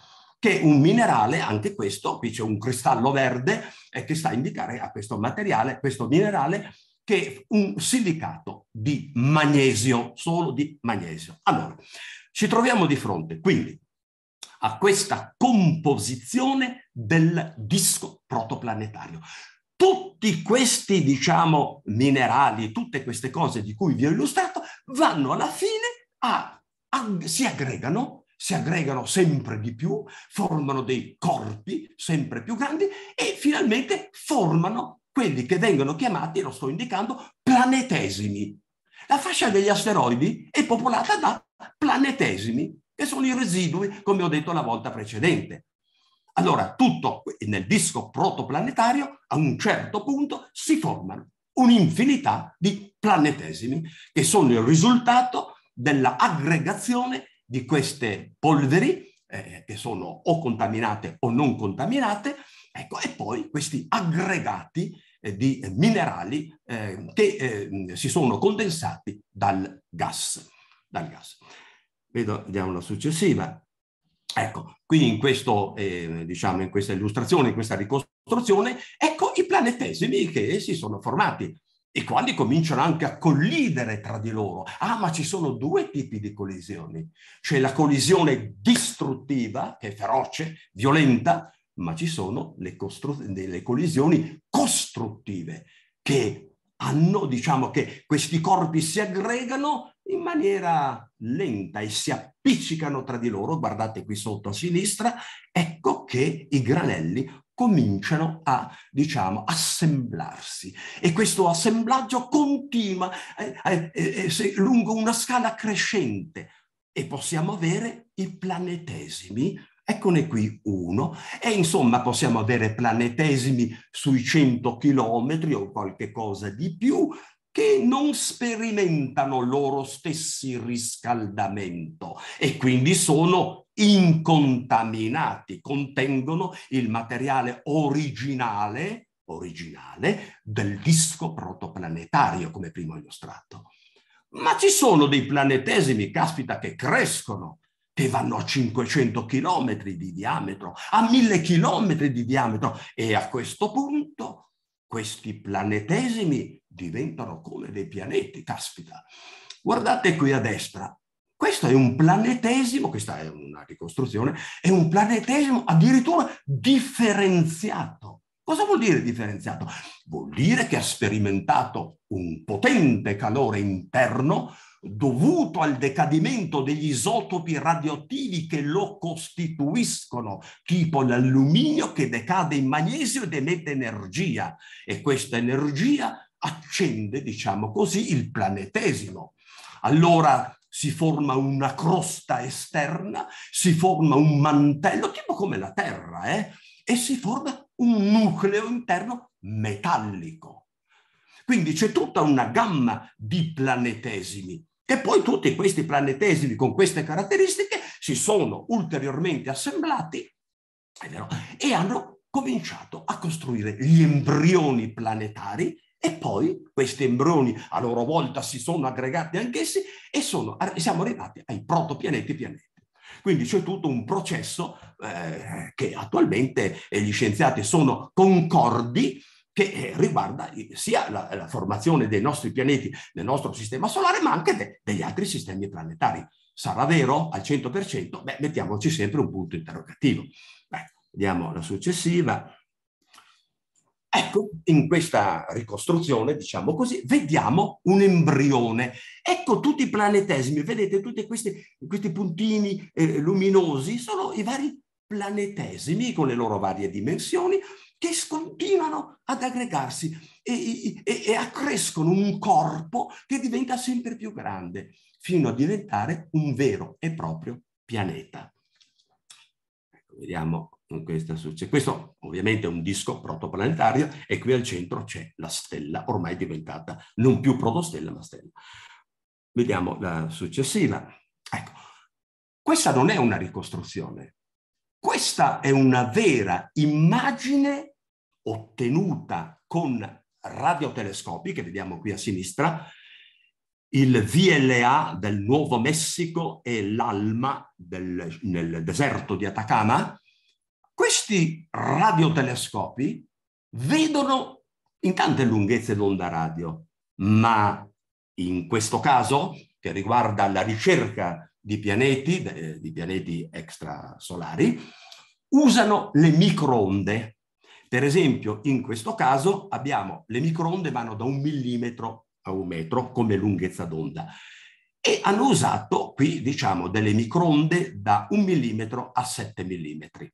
Speaker 2: che è un minerale, anche questo, qui c'è un cristallo verde eh, che sta a indicare a questo materiale, questo minerale, che è un silicato di magnesio, solo di magnesio. Allora, ci troviamo di fronte quindi a questa composizione del disco protoplanetario. Tutti questi, diciamo, minerali, tutte queste cose di cui vi ho illustrato, vanno alla fine a, a si aggregano si aggregano sempre di più, formano dei corpi sempre più grandi e finalmente formano quelli che vengono chiamati, lo sto indicando, planetesimi. La fascia degli asteroidi è popolata da planetesimi, che sono i residui, come ho detto la volta precedente. Allora, tutto nel disco protoplanetario a un certo punto si formano un'infinità di planetesimi che sono il risultato dell'aggregazione di queste polveri eh, che sono o contaminate o non contaminate, ecco, e poi questi aggregati eh, di minerali eh, che eh, si sono condensati dal gas. Dal gas. Vedo, vediamo la successiva. Ecco, qui in, questo, eh, diciamo, in questa illustrazione, in questa ricostruzione, ecco i planetesimi che si sono formati i quali cominciano anche a collidere tra di loro. Ah, ma ci sono due tipi di collisioni. C'è la collisione distruttiva, che è feroce, violenta, ma ci sono le, costru- le collisioni costruttive, che hanno, diciamo che questi corpi si aggregano in maniera lenta e si appiccicano tra di loro. Guardate qui sotto a sinistra, ecco che i granelli cominciano a, diciamo, assemblarsi e questo assemblaggio continua eh, eh, eh, eh lungo una scala crescente e possiamo avere i planetesimi, eccone qui uno, e insomma possiamo avere planetesimi sui 100 chilometri o qualche cosa di più, che non sperimentano loro stessi riscaldamento e quindi sono incontaminati, contengono il materiale originale, originale del disco protoplanetario, come prima illustrato. Ma ci sono dei planetesimi, caspita, che crescono, che vanno a 500 km di diametro, a 1000 km di diametro e a questo punto questi planetesimi diventano come dei pianeti, caspita. Guardate qui a destra, questo è un planetesimo, questa è una ricostruzione, è un planetesimo addirittura differenziato. Cosa vuol dire differenziato? Vuol dire che ha sperimentato un potente calore interno dovuto al decadimento degli isotopi radioattivi che lo costituiscono, tipo l'alluminio che decade in magnesio ed emette energia e questa energia accende, diciamo così, il planetesimo. Allora si forma una crosta esterna, si forma un mantello, tipo come la Terra, eh? e si forma un nucleo interno metallico. Quindi c'è tutta una gamma di planetesimi e poi tutti questi planetesimi con queste caratteristiche si sono ulteriormente assemblati vero, e hanno cominciato a costruire gli embrioni planetari e poi questi embrioni a loro volta si sono aggregati anch'essi e sono, siamo arrivati ai protopianeti pianeti. Quindi c'è tutto un processo eh, che attualmente eh, gli scienziati sono concordi che eh, riguarda eh, sia la, la, formazione dei nostri pianeti nel nostro sistema solare, ma anche de, degli altri sistemi planetari. Sarà vero al 100%? Beh, mettiamoci sempre un punto interrogativo. Beh, vediamo la successiva. Ecco, in questa ricostruzione, diciamo così, vediamo un embrione. Ecco tutti i planetesimi, vedete tutti questi, questi puntini eh, luminosi, sono i vari planetesimi con le loro varie dimensioni che continuano ad aggregarsi e, e, e accrescono un corpo che diventa sempre più grande, fino a diventare un vero e proprio pianeta. Ecco, vediamo questa succede. Questo ovviamente è un disco protoplanetario e qui al centro c'è la stella, ormai diventata non più protostella ma stella. Vediamo la successiva. Ecco, questa non è una ricostruzione, questa è una vera immagine ottenuta con radiotelescopi, che vediamo qui a sinistra, il VLA del Nuovo Messico e l'ALMA del, nel deserto di Atacama, questi radiotelescopi vedono in tante lunghezze d'onda radio, ma in questo caso, che riguarda la ricerca di pianeti, di pianeti extrasolari, usano le microonde per esempio, in questo caso abbiamo le microonde vanno da un millimetro a un metro come lunghezza d'onda e hanno usato qui, diciamo, delle microonde da un millimetro a sette millimetri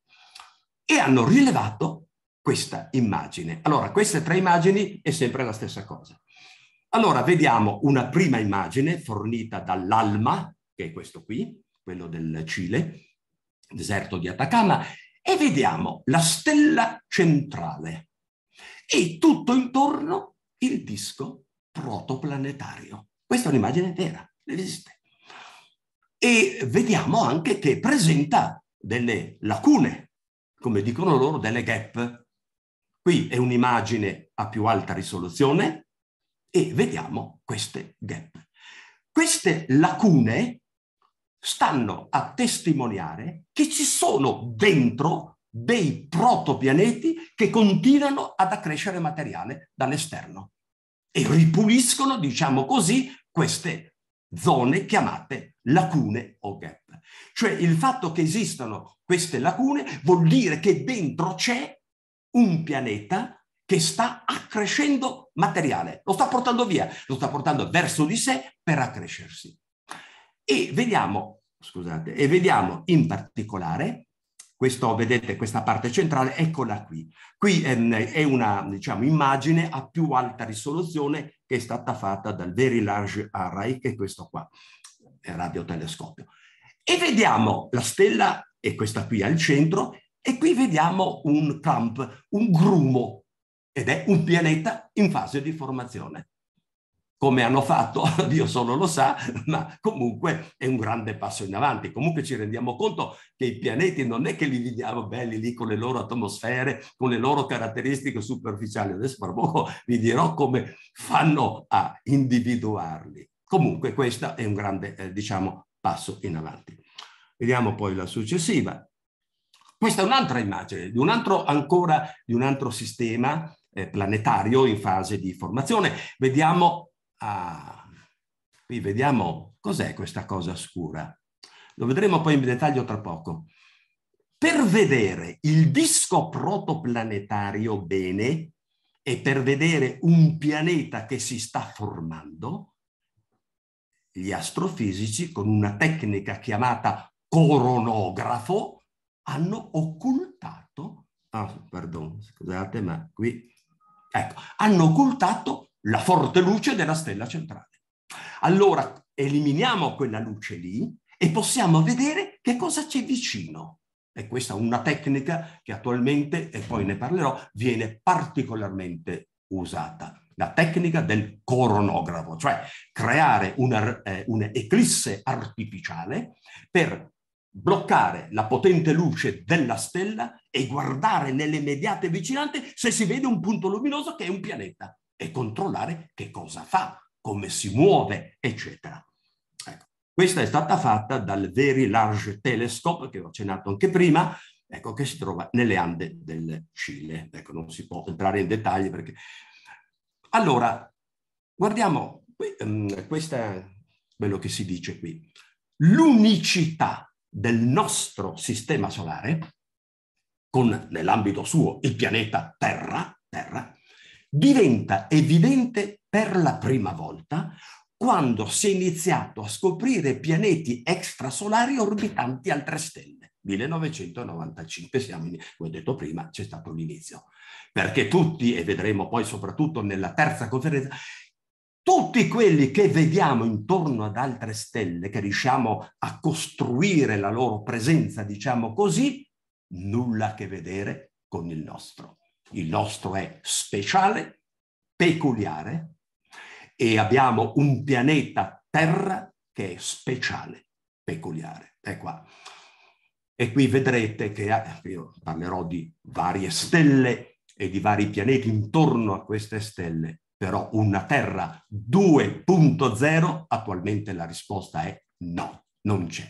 Speaker 2: e hanno rilevato questa immagine. Allora, queste tre immagini è sempre la stessa cosa. Allora, vediamo una prima immagine fornita dall'ALMA, che è questo qui, quello del Cile, deserto di Atacama, e vediamo la stella centrale e tutto intorno il disco protoplanetario. Questa è un'immagine vera, esiste. E vediamo anche che presenta delle lacune, come dicono loro, delle gap. Qui è un'immagine a più alta risoluzione e vediamo queste gap. Queste lacune stanno a testimoniare che ci sono dentro dei protopianeti che continuano ad accrescere materiale dall'esterno e ripuliscono, diciamo così, queste zone chiamate lacune o gap. Cioè il fatto che esistano queste lacune vuol dire che dentro c'è un pianeta che sta accrescendo materiale, lo sta portando via, lo sta portando verso di sé per accrescersi. E vediamo, scusate, e vediamo in particolare, questo, vedete questa parte centrale, eccola qui. Qui ehm, è una diciamo, immagine a più alta risoluzione che è stata fatta dal Very Large Array, che è questo qua, il radiotelescopio. E vediamo la stella, e questa qui al centro, e qui vediamo un clump, un grumo, ed è un pianeta in fase di formazione come hanno fatto, *laughs* Dio solo lo sa, ma comunque è un grande passo in avanti. Comunque ci rendiamo conto che i pianeti non è che li vediamo belli lì con le loro atmosfere, con le loro caratteristiche superficiali. Adesso fra poco vi dirò come fanno a individuarli. Comunque questo è un grande, eh, diciamo, passo in avanti. Vediamo poi la successiva. Questa è un'altra immagine di un altro ancora, di un altro sistema eh, planetario in fase di formazione. Vediamo a... Ah, qui vediamo cos'è questa cosa scura. Lo vedremo poi in dettaglio tra poco. Per vedere il disco protoplanetario bene e per vedere un pianeta che si sta formando, gli astrofisici con una tecnica chiamata coronografo hanno occultato, ah, perdon, scusate, ma qui, ecco, hanno occultato la forte luce della stella centrale. Allora eliminiamo quella luce lì e possiamo vedere che cosa c'è vicino. E questa è una tecnica che attualmente, e poi ne parlerò, viene particolarmente usata. La tecnica del coronografo, cioè creare eh, un'eclisse eh, un artificiale per bloccare la potente luce della stella e guardare nelle mediate vicinanze se si vede un punto luminoso che è un pianeta e controllare che cosa fa, come si muove, eccetera. Ecco. Questa è stata fatta dal Very Large Telescope, che ho accennato anche prima, ecco, che si trova nelle Ande del Cile. Ecco, non si può entrare in dettagli perché... Allora, guardiamo qui, um, ehm, questo è quello che si dice qui. L'unicità del nostro sistema solare, con nell'ambito suo il pianeta Terra, Terra, diventa evidente per la prima volta quando si è iniziato a scoprire pianeti extrasolari orbitanti altre stelle. 1995, siamo in, come ho detto prima, c'è stato l'inizio. Perché tutti, e vedremo poi soprattutto nella terza conferenza, tutti quelli che vediamo intorno ad altre stelle, che riusciamo a costruire la loro presenza, diciamo così, nulla a che vedere con il nostro il nostro è speciale, peculiare e abbiamo un pianeta
Speaker 1: Terra
Speaker 2: che è speciale, peculiare. È qua. E qui vedrete che ah, io parlerò di varie stelle e di vari pianeti intorno a queste stelle, però una Terra 2.0 attualmente la risposta è no, non c'è.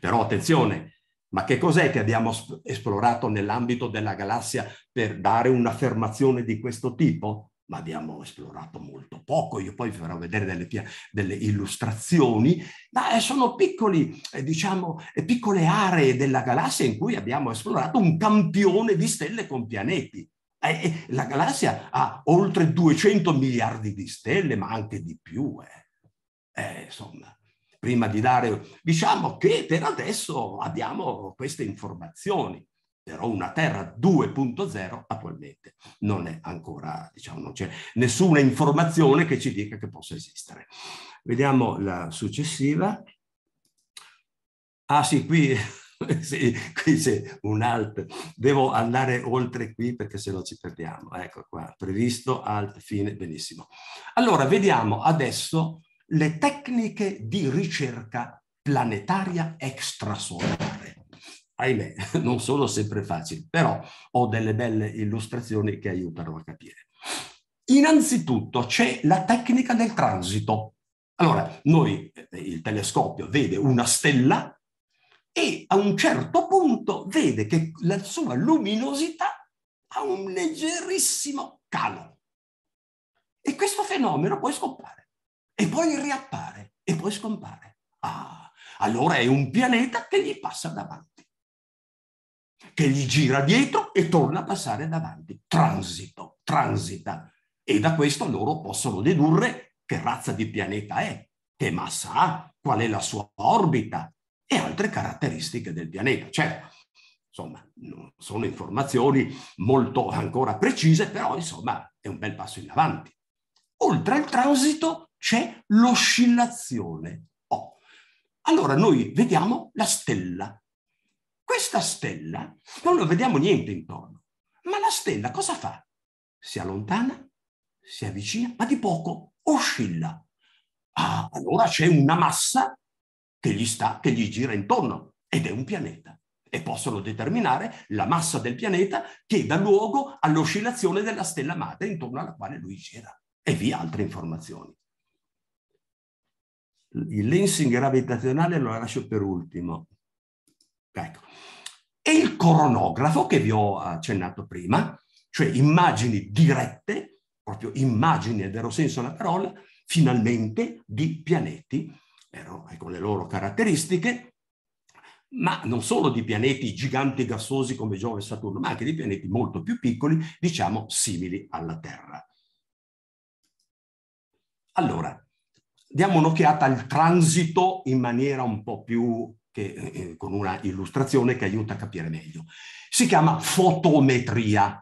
Speaker 2: Però attenzione, ma che cos'è che abbiamo esplorato nell'ambito della galassia per dare un'affermazione di questo tipo? Ma abbiamo esplorato molto poco, io poi vi farò vedere delle, delle illustrazioni, ma eh, sono piccoli, eh, diciamo, eh, piccole aree della galassia in cui abbiamo esplorato un campione di stelle con pianeti. Eh, la galassia ha oltre 200 miliardi di stelle, ma anche di più. Eh. Eh, insomma, prima di dare... Diciamo che per adesso abbiamo queste informazioni, però una Terra 2.0 attualmente non è ancora, diciamo, non c'è nessuna informazione che ci dica che possa esistere. Vediamo la successiva. Ah sì, qui *laughs* sì, qui c'è un alt. Devo andare oltre qui perché se no ci perdiamo. Ecco qua, previsto, alt, fine, benissimo. Allora, vediamo adesso le tecniche di ricerca planetaria extrasolare. Ahimè, *laughs* non sono sempre facili, però ho delle belle illustrazioni che aiutano a capire. Innanzitutto c'è la tecnica del transito. Allora, noi, eh, il telescopio vede una stella e a un certo punto vede che la sua luminosità ha un leggerissimo calo. E questo fenomeno poi scompare e poi riappare e poi scompare. Ah, allora è un pianeta che gli passa davanti, che gli gira dietro e torna a passare davanti. Transito, transita. E da questo loro possono dedurre che razza di pianeta è, che massa ha, qual è la sua orbita e altre caratteristiche del pianeta. Certo, insomma, non sono informazioni molto ancora precise, però insomma è un bel passo in avanti. Oltre al transito c'è l'oscillazione O. Oh. Allora noi vediamo la stella. Questa stella, noi non vediamo niente intorno, ma la stella cosa fa? Si allontana, si avvicina, ma di poco, oscilla. Ah, allora c'è una massa che gli, sta, che gli gira intorno ed è un pianeta. E possono determinare la massa del pianeta che dà luogo all'oscillazione della stella madre intorno alla quale lui gira e via altre informazioni il lensing gravitazionale lo lascio per ultimo. Ecco. E il coronografo che vi ho accennato prima, cioè immagini dirette, proprio immagini nel vero senso della parola, finalmente di pianeti, con ecco, le loro caratteristiche, ma non solo di pianeti giganti gassosi come Giove e Saturno, ma anche di pianeti molto più piccoli, diciamo simili alla Terra. Allora, diamo un'occhiata al transito in maniera un po' più che, eh, eh, con una illustrazione che aiuta a capire meglio. Si chiama fotometria.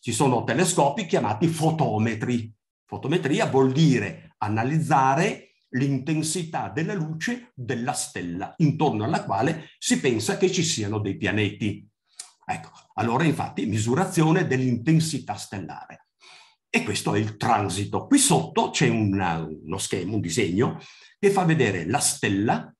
Speaker 2: Ci sono telescopi chiamati fotometri. Fotometria vuol dire analizzare l'intensità della luce della stella intorno alla quale si pensa che ci siano dei pianeti. Ecco, allora infatti misurazione dell'intensità stellare. E questo è il transito. Qui sotto c'è una, uno schema, un disegno, che fa vedere la stella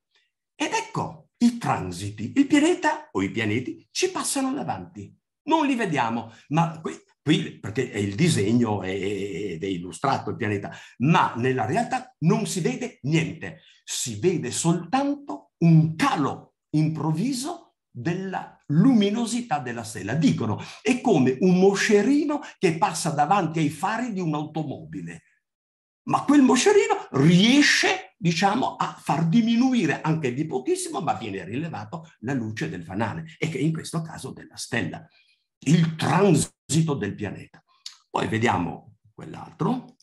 Speaker 2: ed ecco i transiti. Il pianeta o i pianeti ci passano davanti. Non li vediamo, ma qui, qui perché è il disegno ed è illustrato il pianeta, ma nella realtà non si vede niente. Si vede soltanto un calo improvviso della luminosità della stella. Dicono, è come un moscerino che passa davanti ai fari di un'automobile. Ma quel moscerino riesce, diciamo, a far diminuire anche di pochissimo, ma viene rilevato la luce del fanale, e che in questo caso della stella. Il transito del pianeta. Poi vediamo quell'altro,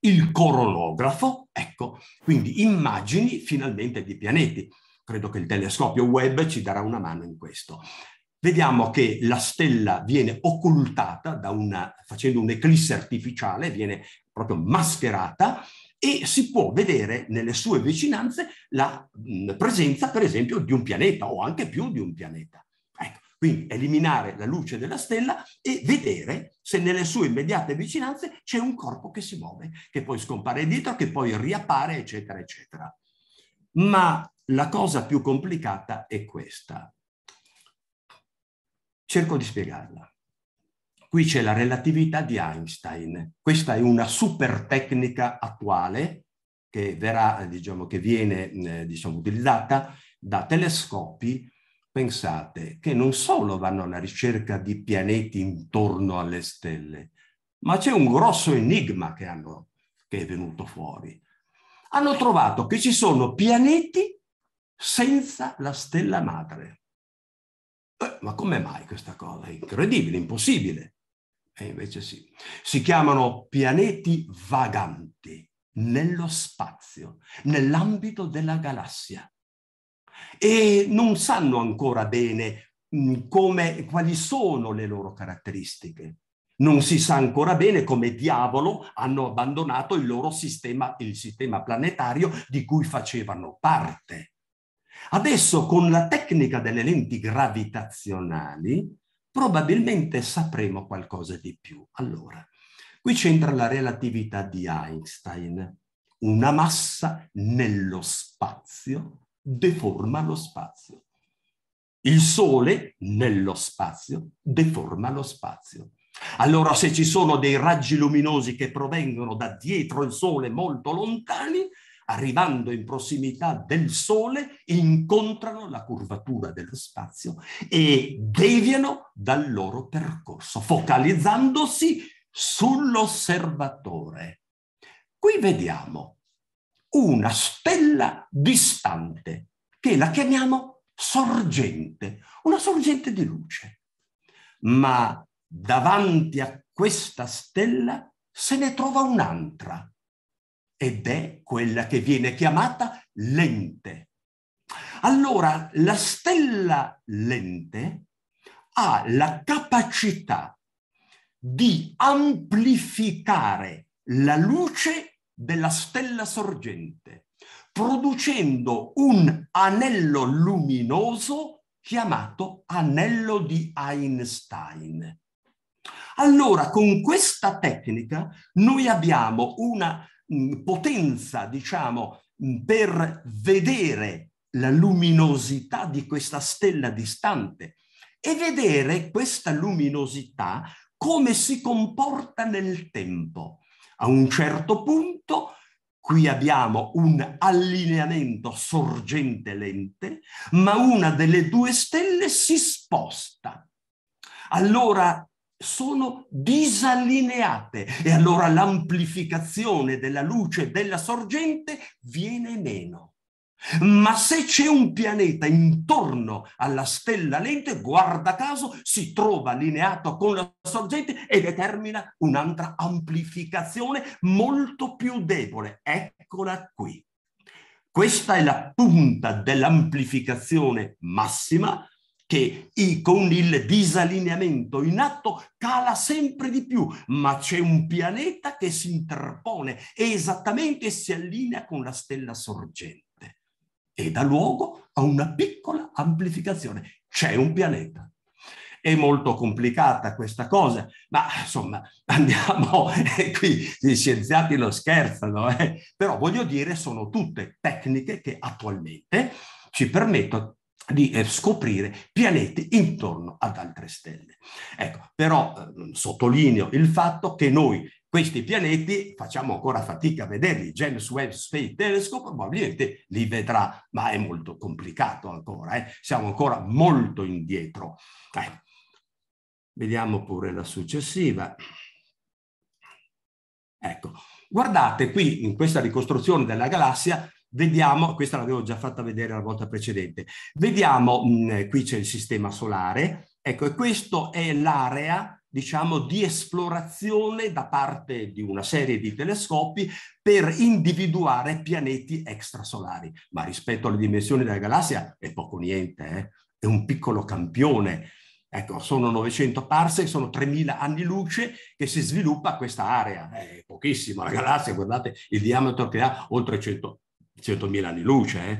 Speaker 2: il corolografo, ecco, quindi immagini finalmente di pianeti credo che il telescopio web ci darà una mano in questo. Vediamo che la stella viene occultata una, facendo un'eclisse artificiale, viene proprio mascherata e si può vedere nelle sue vicinanze la mh, presenza, per esempio, di un pianeta o anche più di un pianeta. Ecco, quindi eliminare la luce della stella e vedere se nelle sue immediate vicinanze c'è un corpo che si muove, che poi scompare dietro, che poi riappare, eccetera, eccetera. Ma la cosa più complicata è questa. Cerco di spiegarla. Qui c'è la relatività di Einstein. Questa è una super tecnica attuale che, verrà, eh, diciamo, che viene mm, eh, diciamo, utilizzata da telescopi, pensate, che non solo vanno alla ricerca di pianeti intorno alle stelle, ma c'è un grosso enigma che, hanno, che è venuto fuori. Hanno trovato che ci sono pianeti senza la stella madre. Eh, ma come mai questa cosa? È incredibile, impossibile. E invece sì. Si chiamano pianeti vaganti nello spazio, nell'ambito della galassia. E non sanno ancora bene mm, come, quali sono le loro caratteristiche. Non si sa ancora bene come diavolo hanno abbandonato il loro sistema, il sistema planetario di cui facevano parte. Adesso con la tecnica delle lenti gravitazionali probabilmente sapremo qualcosa di più. Allora, qui c'entra la relatività di Einstein. Una massa nello spazio deforma lo spazio. Il Sole nello spazio deforma lo spazio. Allora se ci sono dei raggi luminosi che provengono da dietro il Sole molto lontani, arrivando in prossimità del Sole, incontrano la curvatura dello spazio e deviano dal loro percorso, focalizzandosi sull'osservatore. Qui vediamo una stella distante, che la chiamiamo sorgente, una sorgente di luce. Ma davanti a questa stella se ne trova un'altra, ed è quella che viene chiamata lente. Allora, la stella lente ha la capacità di amplificare la luce della stella sorgente, producendo un anello luminoso chiamato anello di Einstein. Allora, con questa tecnica noi abbiamo una potenza, diciamo, per vedere la luminosità di questa stella distante e vedere questa luminosità come si comporta nel tempo. A un certo punto Qui abbiamo un allineamento sorgente lente, ma una delle due stelle si sposta. Allora sono disallineate e allora l'amplificazione della luce della sorgente viene meno. Ma se c'è un pianeta intorno alla stella lente, guarda caso, si trova allineato con la sorgente e determina un'altra amplificazione molto più debole. Eccola qui. Questa è la punta dell'amplificazione massima, che con il disallineamento in atto cala sempre di più, ma c'è un pianeta che si interpone e esattamente si allinea con la stella sorgente e dà luogo a una piccola amplificazione. C'è un pianeta. È molto complicata questa cosa, ma insomma *laughs* andiamo, eh, qui gli scienziati lo scherzano, eh. però voglio dire sono tutte tecniche che attualmente ci permettono di eh, scoprire pianeti intorno ad altre stelle. Ecco, però eh, sottolineo il fatto che noi questi pianeti facciamo ancora fatica a vederli. James Webb Space Telescope probabilmente li vedrà, ma è molto complicato ancora. Eh? Siamo ancora molto indietro. Eh. Vediamo pure la successiva. Ecco, guardate qui in questa ricostruzione della galassia Vediamo, questa l'avevo già fatta vedere la volta precedente, vediamo, mh, qui c'è il sistema solare, ecco, e questa è l'area diciamo, di esplorazione da parte di una serie di telescopi per individuare pianeti extrasolari. Ma rispetto alle dimensioni della galassia è poco niente, eh? è un piccolo campione. Ecco, sono 900 parsec, sono 3000 anni luce che si sviluppa questa area. È pochissimo, la galassia, guardate il diametro che ha, oltre 100, 100.000 anni luce. Eh?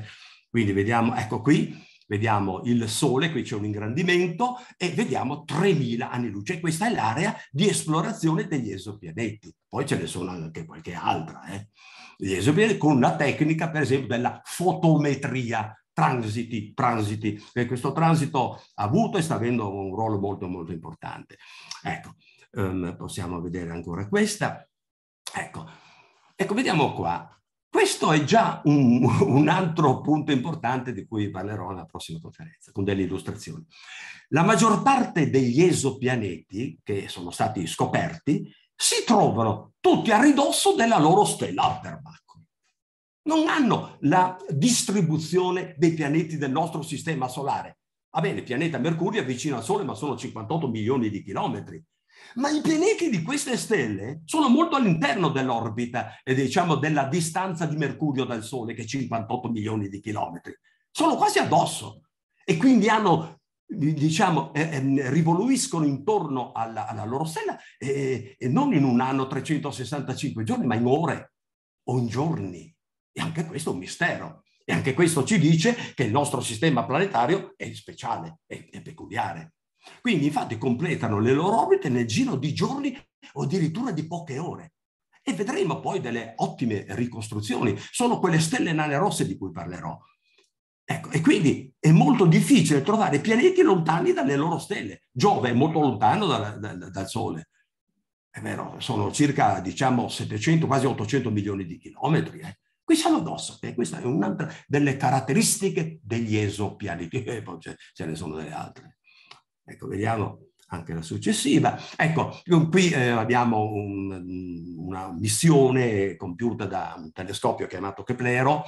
Speaker 2: Quindi vediamo, ecco qui, vediamo il Sole, qui c'è un ingrandimento e vediamo 3.000 anni luce. Questa è l'area di esplorazione degli esopianeti. Poi ce ne sono anche qualche altra. Eh? Gli esopianeti con la tecnica, per esempio, della fotometria, transiti, transiti. E questo transito ha avuto e sta avendo un ruolo molto, molto importante. Ecco, um, possiamo vedere ancora questa. Ecco, ecco vediamo qua. Questo è già un, *laughs* un, altro punto importante di cui parlerò alla prossima conferenza, con delle illustrazioni. La maggior parte degli esopianeti che sono stati scoperti si trovano tutti a ridosso della loro stella Aldebaran. Non hanno la distribuzione dei pianeti del nostro sistema solare. Va bene, il pianeta Mercurio è vicino al Sole, ma sono 58 milioni di chilometri ma i pianeti di queste stelle sono molto all'interno dell'orbita, eh, diciamo, della distanza di Mercurio dal Sole, che è 58 milioni di chilometri. Sono quasi addosso e quindi hanno diciamo, eh, eh, rivoluiscono intorno alla, alla loro stella e, eh, non in un anno 365 giorni, ma in ore o in giorni. E anche questo è un mistero. E anche questo ci dice che il nostro sistema planetario è speciale, è, è peculiare. Quindi infatti completano le loro orbite nel giro di giorni o addirittura di poche ore. E vedremo poi delle ottime ricostruzioni. Sono quelle stelle nane rosse di cui parlerò. Ecco, e quindi è molto difficile trovare pianeti lontani dalle loro stelle. Giove è molto lontano dal, dal, dal Sole. È vero, sono circa, diciamo, 700, quasi 800 milioni di chilometri. Eh. Qui siamo addosso, e eh, questa è un'altra delle caratteristiche degli esopianeti, e eh, poi ce ne sono delle altre. Ecco, vediamo anche la successiva. Ecco, qui eh, abbiamo un, una missione compiuta da un telescopio chiamato Keplero,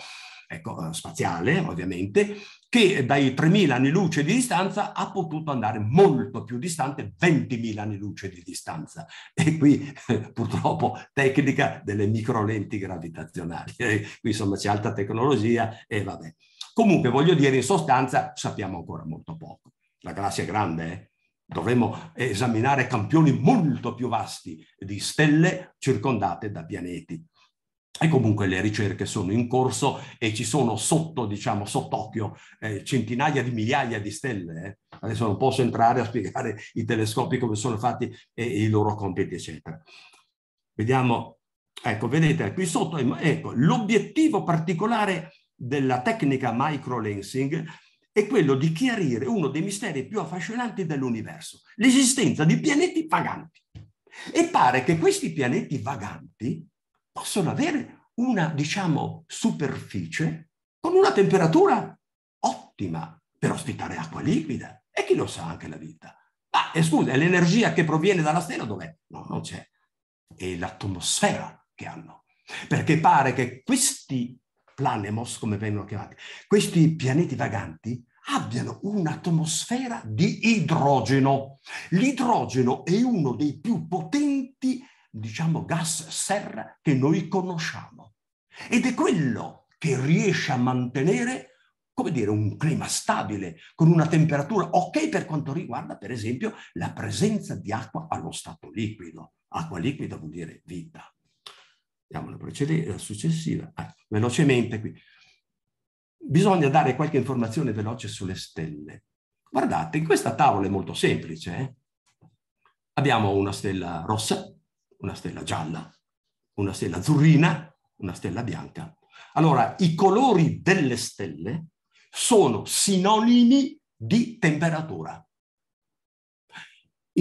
Speaker 2: ecco, eh, spaziale ovviamente, che dai 3.000 anni luce di distanza ha potuto andare molto più distante, 20.000 anni luce di distanza. E qui *laughs* purtroppo tecnica delle microlenti gravitazionali. Eh, qui insomma c'è alta tecnologia e vabbè. Comunque voglio dire, in sostanza sappiamo ancora molto poco. La galassia è grande, eh? dovremmo esaminare campioni molto più vasti di stelle circondate da pianeti. E comunque le ricerche sono in corso e ci sono sotto, diciamo, sott'occhio eh, centinaia di migliaia di stelle. Eh. Adesso non posso entrare a spiegare i telescopi come sono fatti e i loro compiti, eccetera. Vediamo, ecco, vedete, qui sotto, ecco, l'obiettivo particolare della tecnica microlensing è quello di chiarire uno dei misteri più affascinanti dell'universo, l'esistenza di pianeti vaganti. E pare che questi pianeti vaganti possono avere una, diciamo, superficie con una temperatura ottima per ospitare acqua liquida e chi lo sa anche la vita. Ma ah, scusa, l'energia che proviene dalla stella dov'è? No, non c'è. È l'atmosfera che hanno. Perché pare che questi planemos, come vengono chiamati, questi pianeti vaganti abbiano un'atmosfera di idrogeno. L'idrogeno è uno dei più potenti, diciamo, gas serra che noi conosciamo. Ed è quello che riesce a mantenere come dire, un clima stabile, con una temperatura ok per quanto riguarda, per esempio, la presenza di acqua allo stato liquido. Acqua liquida vuol dire vita. Andiamo alla, precedente, alla successiva. Ah, velocemente qui. Bisogna dare qualche informazione veloce sulle stelle. Guardate, in questa tavola è molto semplice. Eh? Abbiamo una stella rossa, una stella gialla, una stella azzurrina, una stella bianca. Allora, i colori delle stelle sono sinonimi di temperatura.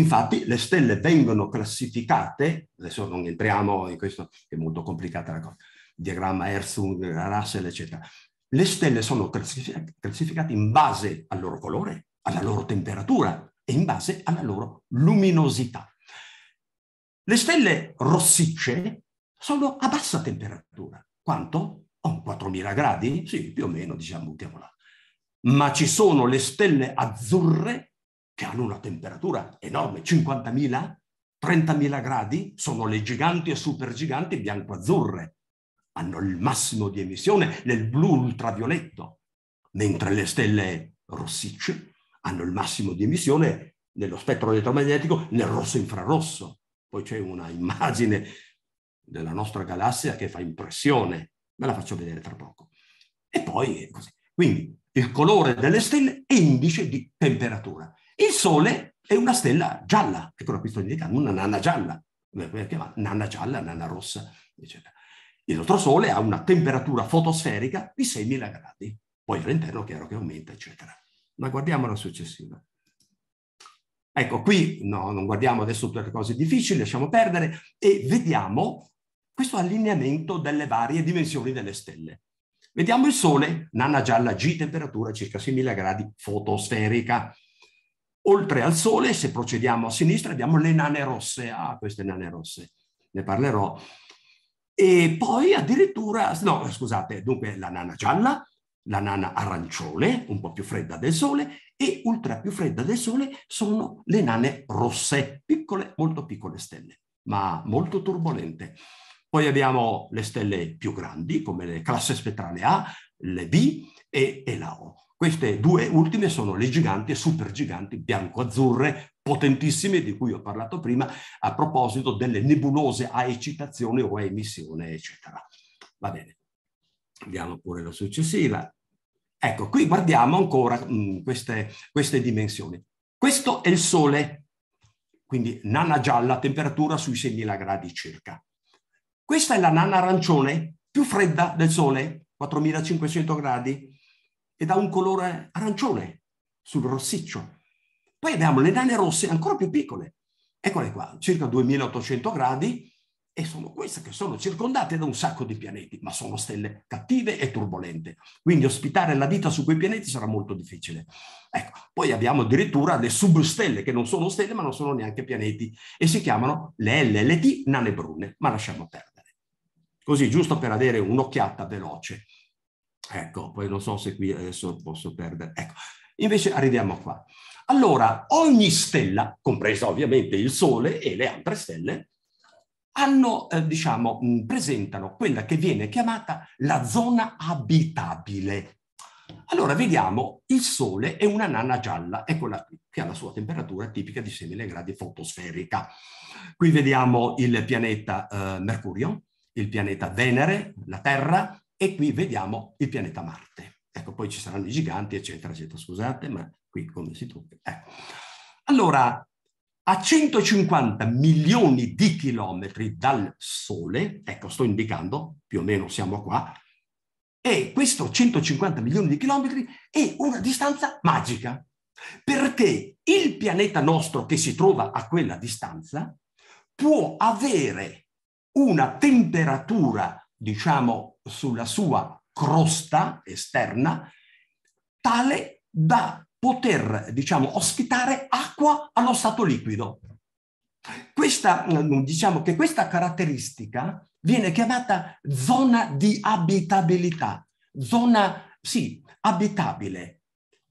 Speaker 2: Infatti le stelle vengono classificate, adesso non entriamo in questo, è molto complicata la cosa, diagramma Herzog, Russell, eccetera. Le stelle sono classificate in base al loro colore, alla loro temperatura e in base alla loro luminosità. Le stelle rossicce sono a bassa temperatura. Quanto? Oh, 4.000 gradi? Sì, più o meno, diciamo, buttiamola. Ma ci sono le stelle azzurre che hanno una temperatura enorme, 50.000, 30.000 gradi, sono le giganti e supergiganti bianco-azzurre, hanno il massimo di emissione nel blu ultravioletto, mentre le stelle rossicce hanno il massimo di emissione nello spettro elettromagnetico nel rosso infrarosso. Poi c'è una immagine della nostra galassia che fa impressione, ve la faccio vedere tra poco. E poi così. Quindi il colore delle stelle è indice di temperatura. Il Sole è una stella gialla, ecco la pistola di Decano, una nanna gialla, eh, eh, nanna gialla, nanna rossa, eccetera. Il nostro Sole ha una temperatura fotosferica di 6.000 gradi, poi all'interno chiaro che aumenta, eccetera. Ma guardiamo la successiva. Ecco, qui no, non guardiamo adesso tutte le cose difficili, lasciamo perdere e vediamo questo allineamento delle varie dimensioni delle stelle. Vediamo il Sole, nanna gialla G, temperatura circa 6.000 gradi fotosferica. Oltre al Sole, se procediamo a sinistra, abbiamo le nane rosse. Ah, queste nane rosse, ne parlerò. E poi addirittura, no, scusate, dunque la nana gialla, la nana arancione, un po' più fredda del Sole, e ultra più fredda del Sole sono le nane rosse, piccole, molto piccole stelle, ma molto turbolente. Poi abbiamo le stelle più grandi, come le classe spettrale A, le B e, e la O. Queste due ultime sono le giganti e giganti bianco-azzurre, potentissime, di cui ho parlato prima, a proposito delle nebulose a eccitazione o a emissione, eccetera. Va bene, vediamo pure la successiva. Ecco, qui guardiamo ancora mh, mm, queste, queste dimensioni. Questo è il Sole, quindi nana gialla, temperatura sui 6.000 gradi circa. Questa è la nana arancione, più fredda del Sole, 4.500 gradi e da un colore arancione sul rossiccio. Poi abbiamo le nane rosse ancora più piccole, eccole qua, circa 2800 gradi, e sono queste che sono circondate da un sacco di pianeti, ma sono stelle cattive e turbolente. Quindi ospitare la vita su quei pianeti sarà molto difficile. Ecco, poi abbiamo addirittura le substelle, che non sono stelle, ma non sono neanche pianeti, e si chiamano le LLT nane brune, ma lasciamo perdere. Così, giusto per avere un'occhiata veloce. Ecco, poi non so se qui adesso posso perdere. Ecco, invece arriviamo qua. Allora, ogni stella, compresa ovviamente il Sole e le altre stelle, hanno, eh, diciamo, mh, mm, presentano quella che viene chiamata la zona abitabile. Allora, vediamo, il Sole è una nana gialla, eccola qui, che ha la sua temperatura tipica di 6.000 gradi fotosferica. Qui vediamo il pianeta eh, Mercurio, il pianeta Venere, la Terra, e qui vediamo il pianeta Marte. Ecco, poi ci saranno i giganti, eccetera, eccetera. Scusate, ma qui come si tocca? Ecco. Allora, a 150 milioni di chilometri dal Sole, ecco, sto indicando, più o meno siamo qua, e questo 150 milioni di chilometri è una distanza magica, perché il pianeta nostro che si trova a quella distanza può avere una temperatura, diciamo, sulla sua crosta esterna tale da poter, diciamo, ospitare acqua allo stato liquido. Questa, mm, diciamo che questa caratteristica viene chiamata zona di abitabilità, zona, sì, abitabile.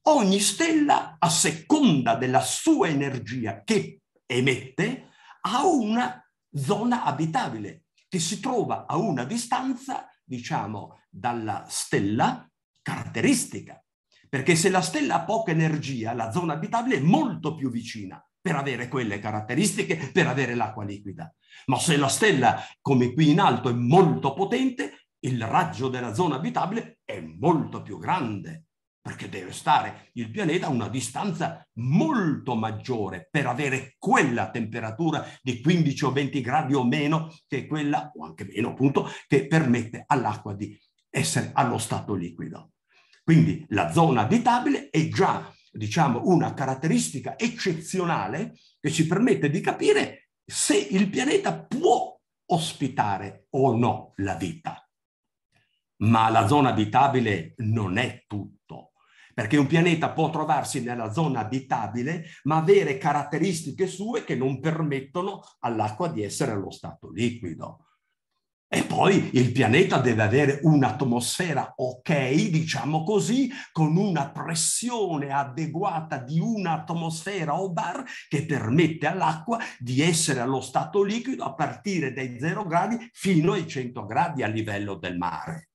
Speaker 2: Ogni stella, a seconda della sua energia che emette, ha una zona abitabile che si trova a una distanza diciamo, dalla stella caratteristica. Perché se la stella ha poca energia, la zona abitabile è molto più vicina per avere quelle caratteristiche, per avere l'acqua liquida. Ma se la stella, come qui in alto, è molto potente, il raggio della zona abitabile è molto più grande perché deve stare il pianeta a una distanza molto maggiore per avere quella temperatura di 15 o 20 gradi o meno che è quella, o anche meno appunto, che permette all'acqua di essere allo stato liquido. Quindi la zona abitabile è già diciamo, una caratteristica eccezionale che ci permette di capire se il pianeta può ospitare o no la vita. Ma la zona abitabile non è tutta perché un pianeta può trovarsi nella zona abitabile, ma avere caratteristiche sue che non permettono all'acqua di essere allo stato liquido. E poi il pianeta deve avere un'atmosfera ok, diciamo così, con una pressione adeguata di un'atmosfera o bar che permette all'acqua di essere allo stato liquido a partire dai 0 gradi fino ai 100 gradi a livello del mare.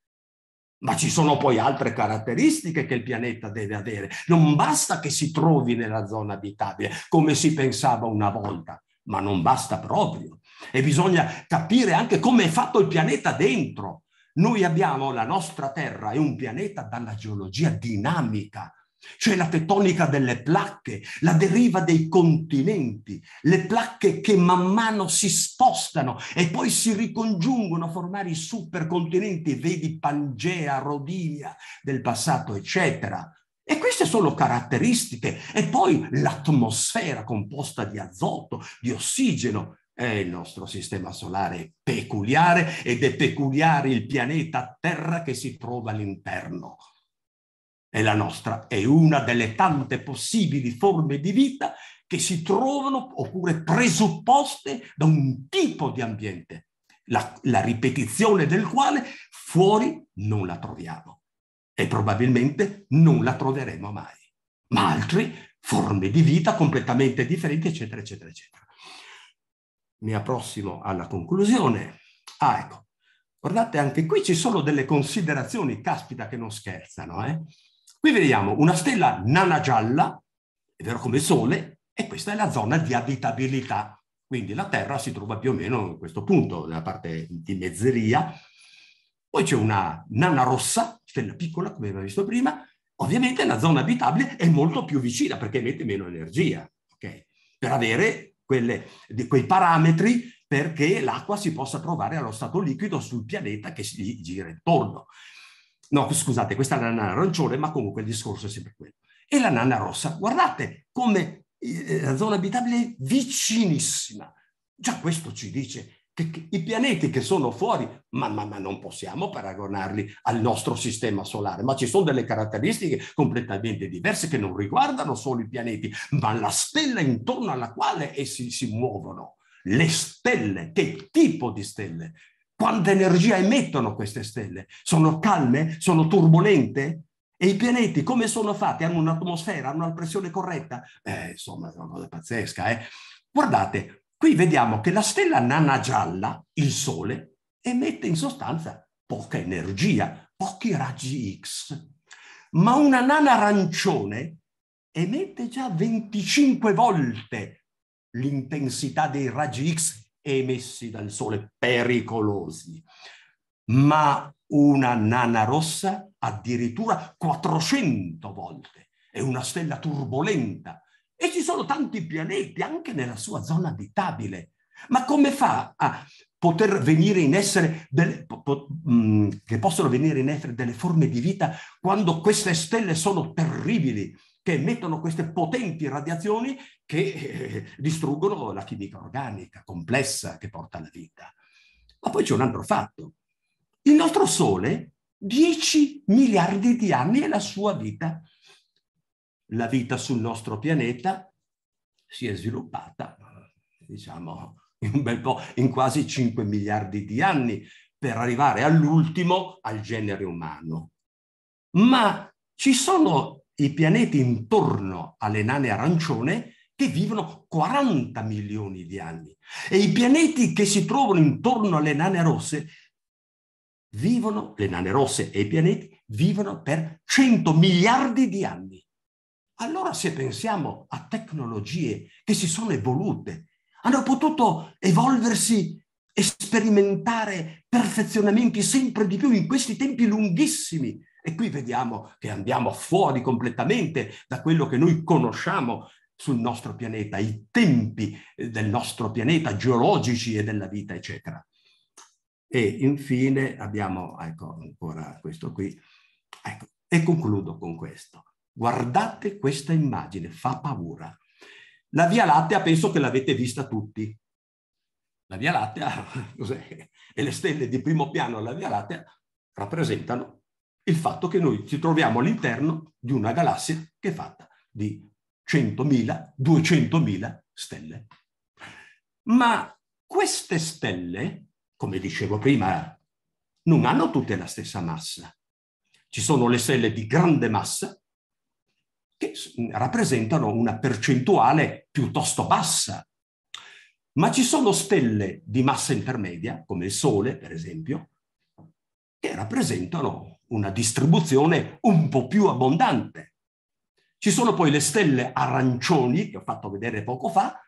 Speaker 2: Ma ci sono poi altre caratteristiche che il pianeta deve avere. Non basta che si trovi nella zona abitabile, come si pensava una volta, ma non basta proprio. E bisogna capire anche come è fatto il pianeta dentro. Noi abbiamo la nostra Terra, è un pianeta dalla geologia dinamica, cioè la tettonica delle placche, la deriva dei continenti, le placche che man mano si spostano e poi si ricongiungono a formare i supercontinenti, vedi Pangea, Rodinia del passato, eccetera. E queste sono caratteristiche. E poi l'atmosfera composta di azoto, di ossigeno, È il nostro sistema solare peculiare ed è peculiare il pianeta Terra che si trova all'interno e la nostra è una delle tante possibili forme di vita che si trovano oppure presupposte da un tipo di ambiente, la, la ripetizione del quale fuori non la troviamo e probabilmente non la troveremo mai, ma altre forme di vita completamente differenti, eccetera, eccetera, eccetera. Mi approssimo alla conclusione. Ah, ecco, guardate, anche qui ci sono delle considerazioni, caspita, che non scherzano, eh? Qui vediamo una stella nana gialla, è vero come il Sole, e questa è la zona di abitabilità. Quindi la Terra si trova più o meno in questo punto, nella parte di mezzeria. Poi c'è una nana rossa, stella piccola, come abbiamo visto prima. Ovviamente la zona abitabile è molto più vicina perché emette meno energia, okay? per avere quelle, quei parametri perché l'acqua si possa trovare allo stato liquido sul pianeta che si gira intorno. No, scusate, questa è la nana arancione, ma comunque il discorso è sempre quello. E la nana rossa, guardate come eh, eh, la zona abitabile è vicinissima. Già questo ci dice che i pianeti che sono fuori, ma, ma, ma, non possiamo paragonarli al nostro sistema solare, ma ci sono delle caratteristiche completamente diverse che non riguardano solo i pianeti, ma la stella intorno alla quale essi si muovono. Le stelle, che tipo di stelle? Quanta energia emettono queste stelle? Sono calme? Sono turbolente? E i pianeti come sono fatti? Hanno un'atmosfera? Hanno una pressione corretta? Eh, insomma, è una cosa pazzesca. Eh? Guardate, qui vediamo che la stella nana gialla, il Sole, emette in sostanza poca energia, pochi raggi X. Ma una nana arancione emette già 25 volte l'intensità dei raggi X emessi dal Sole, pericolosi, ma una nana rossa addirittura 400 volte, è una stella turbolenta e ci sono tanti pianeti anche nella sua zona abitabile. Ma come fa a poter venire in essere delle, po, mh, mm, che possono venire in essere delle forme di vita quando queste stelle sono terribili, che emettono queste potenti radiazioni che eh, distruggono la chimica organica complessa che porta alla vita. Ma poi c'è un altro fatto. Il nostro Sole, 10 miliardi di anni è la sua vita. La vita sul nostro pianeta si è sviluppata, diciamo, un bel po', in quasi 5 miliardi di anni per arrivare all'ultimo al genere umano. Ma ci sono i pianeti intorno alle nane arancione che vivono 40 milioni di anni e i pianeti che si trovano intorno alle nane rosse vivono, le nane rosse e i pianeti vivono per 100 miliardi di anni. Allora se pensiamo a tecnologie che si sono evolute, hanno potuto evolversi e sperimentare perfezionamenti sempre di più in questi tempi lunghissimi e qui vediamo che andiamo fuori completamente da quello che noi conosciamo sul nostro pianeta, i tempi eh, del nostro pianeta, geologici e della vita, eccetera. E infine abbiamo, ecco, ancora questo qui, ecco, e concludo con questo. Guardate questa immagine, fa paura. La Via Lattea penso che l'avete vista tutti. La Via Lattea *laughs* e le stelle di primo piano alla Via Lattea rappresentano il fatto che noi ci troviamo all'interno di una galassia che è fatta di 100.000, 200.000 stelle. Ma queste stelle, come dicevo prima, non hanno tutte la stessa massa. Ci sono le stelle di grande massa che rappresentano una percentuale piuttosto bassa, ma ci sono stelle di massa intermedia, come il Sole, per esempio, che rappresentano una distribuzione un po' più abbondante. Ci sono poi le stelle arancioni, che ho fatto vedere poco fa,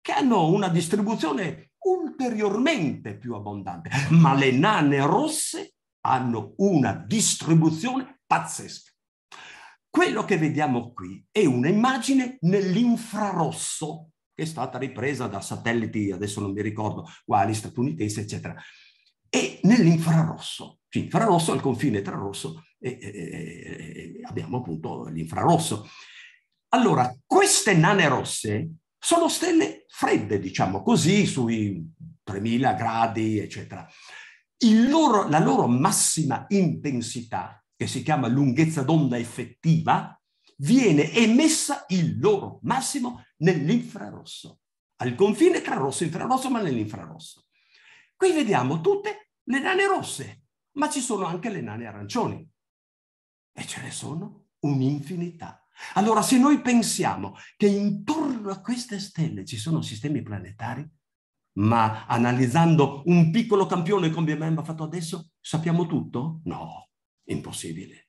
Speaker 2: che hanno una distribuzione ulteriormente più abbondante, ma le nane rosse hanno una distribuzione pazzesca. Quello che vediamo qui è un'immagine nell'infrarosso che è stata ripresa da satelliti, adesso non mi ricordo quali, statunitensi, eccetera. E nell'infrarosso sì, infrarosso, al confine tra rosso e, e, e abbiamo appunto l'infrarosso. Allora, queste nane rosse sono stelle fredde, diciamo così, sui 3000 gradi, eccetera. Loro, la loro massima intensità, che si chiama lunghezza d'onda effettiva, viene emessa il loro massimo nell'infrarosso, al confine tra rosso e infrarosso, ma nell'infrarosso. Qui vediamo tutte le nane rosse, ma ci sono anche le nane arancioni e ce ne sono un'infinità. Allora, se noi pensiamo che intorno a queste stelle ci sono sistemi planetari, ma analizzando un piccolo campione come abbiamo fatto adesso, sappiamo tutto? No, impossibile.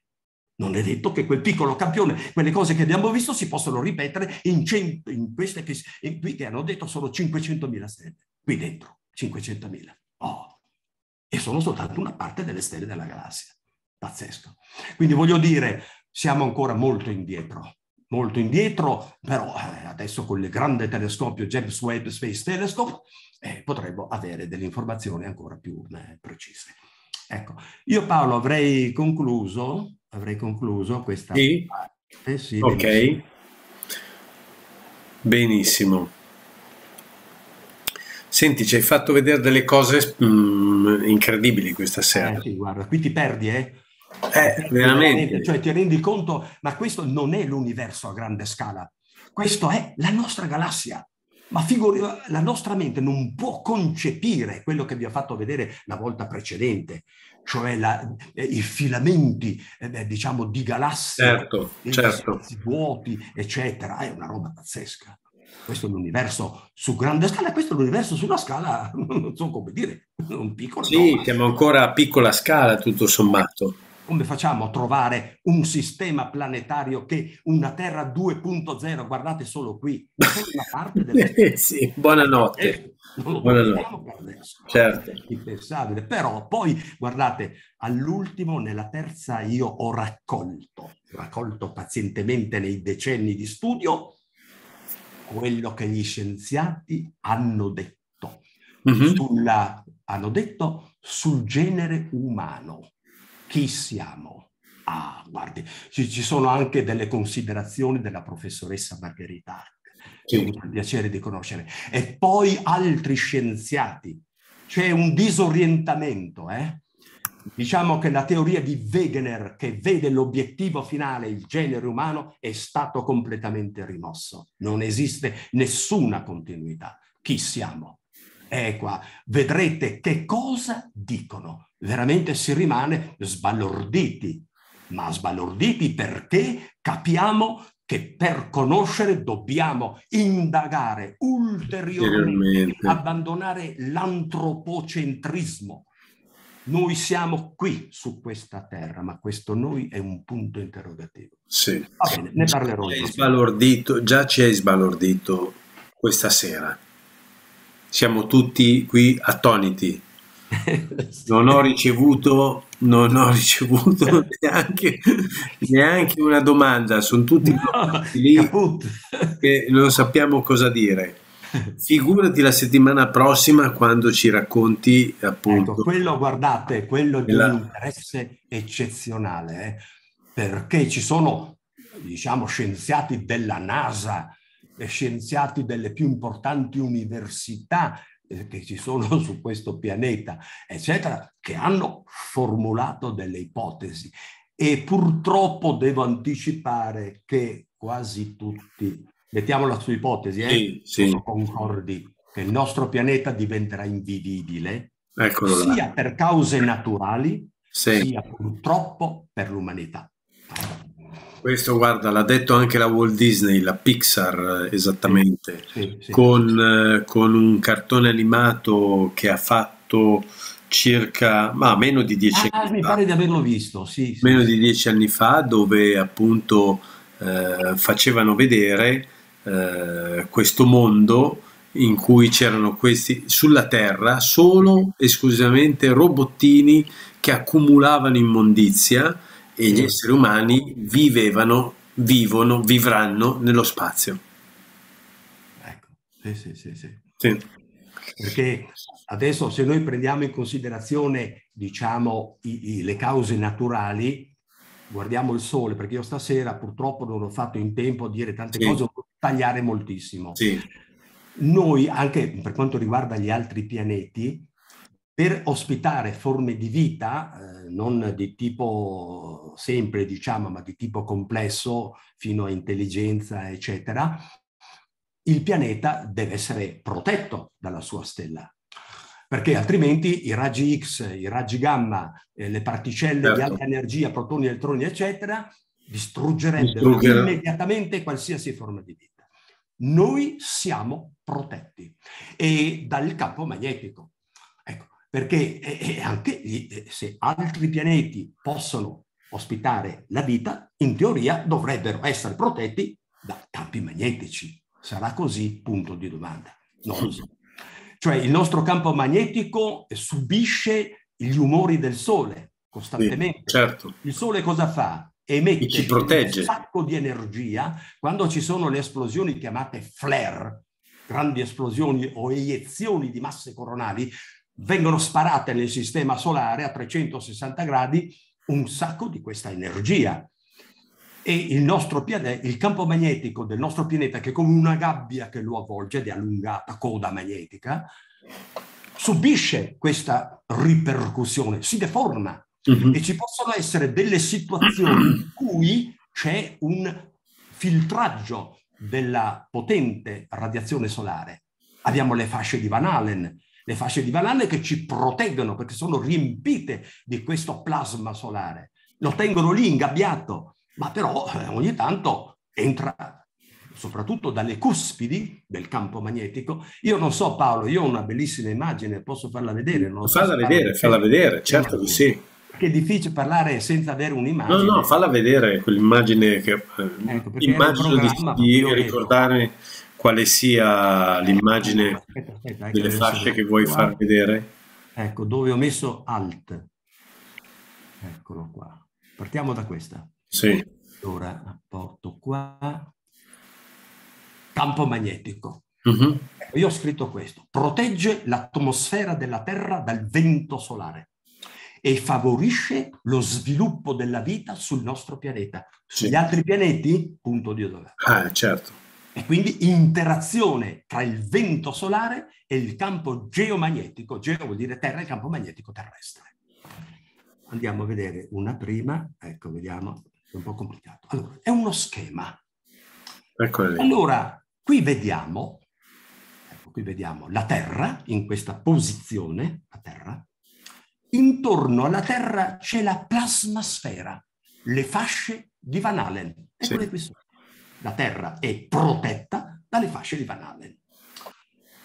Speaker 2: Non è detto che quel piccolo campione, quelle cose che abbiamo visto, si possono ripetere in, cento, in queste che, in, che hanno detto sono 500.000 stelle, qui dentro, 500.000. Oh, e sono soltanto una parte delle stelle della galassia. Pazzesco. Quindi voglio dire, siamo ancora molto indietro, molto indietro, però eh, adesso con il grande telescopio James Webb Space Telescope eh, potremmo avere delle informazioni ancora più eh, precise. Ecco, io Paolo avrei concluso, avrei concluso questa sì. parte. Sì, ok, benissimo.
Speaker 1: benissimo. Senti, ci hai fatto vedere delle cose mh, mm, incredibili questa sera. Eh, sì, guarda,
Speaker 2: qui ti perdi, eh?
Speaker 1: Eh, veramente. Cioè,
Speaker 2: ti rendi conto, ma questo non è l'universo a grande scala, questo è la nostra galassia. Ma figuri, la nostra mente non può concepire quello che vi ho fatto vedere la volta precedente, cioè la, eh, i filamenti, eh, diciamo, di galassie, certo, certo. i vuoti, eccetera. È una roba pazzesca. Questo è l'universo su grande scala, questo è l'universo sulla scala, non *laughs* so come dire,
Speaker 1: un piccolo. Sì, no, siamo ancora a piccola scala, tutto sommato.
Speaker 2: Come facciamo a trovare un sistema planetario che una Terra 2.0, guardate solo qui, è una parte del...
Speaker 1: *laughs* sì, buonanotte. Eh, non lo buonanotte. Certo. È Però
Speaker 2: poi, guardate, all'ultimo, nella terza, io ho raccolto, raccolto pazientemente nei decenni di studio, quello che gli scienziati hanno detto, mm-hmm. sulla, hanno detto sul genere umano. Chi siamo? Ah, guardi, ci, ci sono anche delle considerazioni della professoressa Margherita che ho è un piacere di conoscere. E poi altri scienziati. C'è un disorientamento, eh? Diciamo che la teoria di Wegener, che vede l'obiettivo finale, il genere umano, è stato completamente rimosso. Non esiste nessuna continuità. Chi siamo? Ecco, qua vedrete che cosa dicono. Veramente si rimane sbalorditi, ma sbalorditi perché capiamo che per conoscere dobbiamo indagare ulteriormente, abbandonare l'antropocentrismo noi siamo qui su questa terra, ma questo noi è un punto interrogativo. Sì. Va bene, ne parlerò.
Speaker 1: già ci hai sbalordito questa sera. Siamo tutti qui attoniti. *laughs* Non ho ricevuto, non ho ricevuto *laughs* neanche, neanche una domanda, sono tutti no, lì che non sappiamo cosa dire. Figurati la settimana prossima quando ci racconti appunto. Ecco, quello guardate, quello di un
Speaker 2: interesse eccezionale, eh? perché ci sono, diciamo, scienziati della NASA, scienziati delle più importanti università eh, che ci sono *laughs* su questo pianeta, eccetera, che hanno formulato delle ipotesi. E purtroppo devo anticipare che quasi tutti mettiamola su ipotesi, eh? sì, sì. concordi, che il nostro pianeta diventerà invivibile,
Speaker 1: Eccolo sia là.
Speaker 2: per cause naturali, sì. sia purtroppo per l'umanità.
Speaker 1: Questo, guarda, l'ha detto anche la Walt Disney, la Pixar, esattamente, con, eh, con, un cartone animato che ha fatto circa ma meno di dieci ah, anni mi fa. Mi pare di averlo visto, sì. Meno di dieci anni fa, dove appunto eh, facevano vedere eh, questo mondo in cui c'erano questi sulla terra solo esclusivamente robottini che accumulavano immondizia e gli mm. esseri umani vivevano, vivono, vivranno nello spazio. Ecco, sì, sì, sì. sì. sì.
Speaker 2: Perché adesso se noi prendiamo in considerazione, diciamo, i, i, le cause naturali, guardiamo il sole, perché io stasera purtroppo non ho fatto in tempo a dire tante sì. cose, tagliare moltissimo. Sì. Noi, anche per quanto riguarda gli altri pianeti, per ospitare forme di vita, eh, non di tipo sempre diciamo, ma di tipo complesso fino a intelligenza, eccetera, il pianeta deve essere protetto dalla sua stella, perché altrimenti i raggi X, i raggi gamma, eh, le particelle certo. di alta energia, protoni, elettroni, eccetera, distruggerebbero immediatamente qualsiasi forma di vita. Noi siamo protetti e dal campo magnetico. Ecco, perché anche eh, se altri pianeti possono ospitare la vita, in teoria dovrebbero essere protetti da campi magnetici. Sarà così? Punto di domanda. Non lo so. Cioè il nostro campo magnetico subisce gli umori del Sole costantemente. Sì, certo. Il Sole cosa fa? emette ci protegge. un sacco di energia quando ci sono le esplosioni chiamate flare, grandi esplosioni o eiezioni di masse coronali, vengono sparate nel sistema solare a 360 gradi un sacco di questa energia. E il, nostro pianeta, il campo magnetico del nostro pianeta, che è come una gabbia che lo avvolge di allungata coda magnetica, subisce questa ripercussione, si deforma mm-hmm. e ci possono essere delle situazioni in cui c'è un filtraggio della potente radiazione solare. Abbiamo le fasce di Van Allen, le fasce di Van Allen che ci proteggono perché sono riempite di questo plasma solare. Lo tengono lì ingabbiato, ma però eh, ogni tanto entra soprattutto dalle cuspidi del campo magnetico. Io non so Paolo, io ho una bellissima immagine, posso farla vedere? Non so farla vedere, farla vedere,
Speaker 1: certo che sì.
Speaker 2: Che è difficile parlare senza avere un'immagine. No, no, falla
Speaker 1: vedere quell'immagine che eh, ecco, immagino di, di ricordare quale sia l'immagine aspetta, aspetta, ecco, delle fasce che vuoi far vedere. Ecco,
Speaker 2: dove ho messo alt. Eccolo qua. Partiamo da questa.
Speaker 1: Sì. Allora, porto
Speaker 2: qua. Campo magnetico. Uh-huh. Io ho scritto questo. Protegge l'atmosfera della Terra dal vento solare e favorisce lo sviluppo della vita sul nostro pianeta. Sugli sì. altri pianeti, punto di odore.
Speaker 1: Ah, certo.
Speaker 2: E quindi interazione tra il vento solare e il campo geomagnetico, geo vuol dire terra, il campo magnetico terrestre. Andiamo a vedere una prima, ecco, vediamo, è un po' complicato. Allora, è uno schema. Eccoli. Allora, qui vediamo, ecco, qui vediamo la Terra in questa posizione, la Terra, intorno alla Terra c'è la plasmasfera, le fasce di Van Allen. Eccole sì. qui sopra. La Terra è protetta dalle fasce di Van Allen.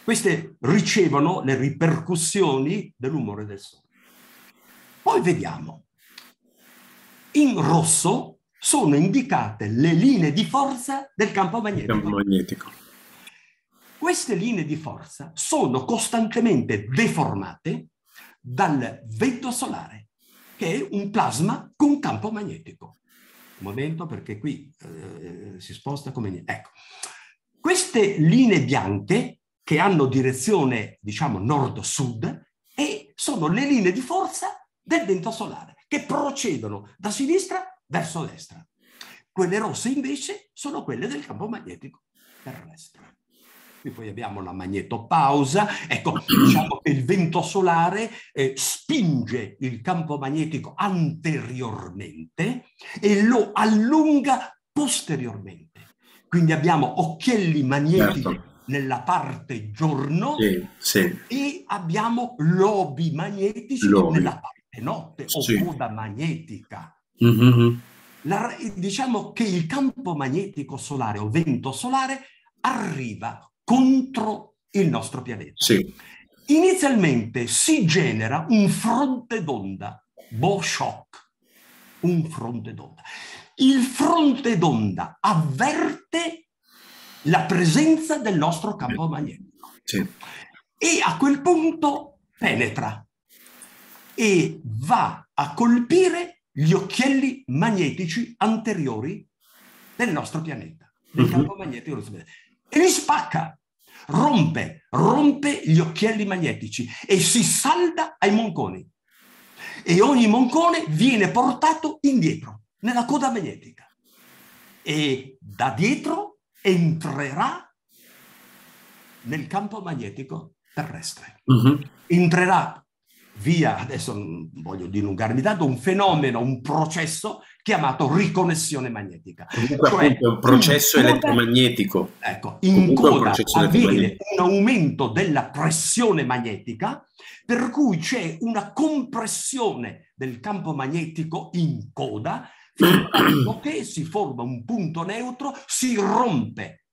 Speaker 2: Queste ricevono le ripercussioni dell'umore del Sole. Poi vediamo. In rosso sono indicate le linee di forza del campo magnetico. Campo
Speaker 1: magnetico.
Speaker 2: Queste linee di forza sono costantemente deformate dal vento solare, che è un plasma con campo magnetico. Un momento perché qui eh, si sposta come niente. Ecco, queste linee bianche che hanno direzione, diciamo, nord-sud, e sono le linee di forza del vento solare, che procedono da sinistra verso destra. Quelle rosse invece sono quelle del campo magnetico terrestre e poi abbiamo la magnetopausa. Ecco, diciamo che il vento solare eh, spinge il campo magnetico anteriormente e lo allunga posteriormente. Quindi abbiamo occhielli magnetici certo. nella parte giorno sì, sì. e abbiamo lobi magnetici lobi. nella parte notte sì. coda magnetica. Mm-hmm. La, diciamo che il campo magnetico solare o vento solare arriva contro il nostro pianeta. Sì. Inizialmente si genera un fronte d'onda, boh shock, un fronte d'onda. Il fronte d'onda avverte la presenza del nostro campo magnetico sì. e a quel punto penetra e va a colpire gli occhielli magnetici anteriori del nostro pianeta, del uh-huh. campo magnetico del nostro pianeta e li spacca, rompe, rompe gli occhielli magnetici e si salda ai monconi. E ogni moncone viene portato indietro, nella coda magnetica. E da dietro entrerà nel campo magnetico terrestre. Uh-huh. Entrerà via, adesso non voglio dilungarmi tanto, un fenomeno, un processo chiamato riconnessione magnetica. Comunque cioè, è un processo
Speaker 1: elettromagnetico. Ecco, in coda avviene
Speaker 2: un aumento della pressione magnetica per cui c'è una compressione del campo magnetico in coda fino a che si forma un punto neutro, si rompe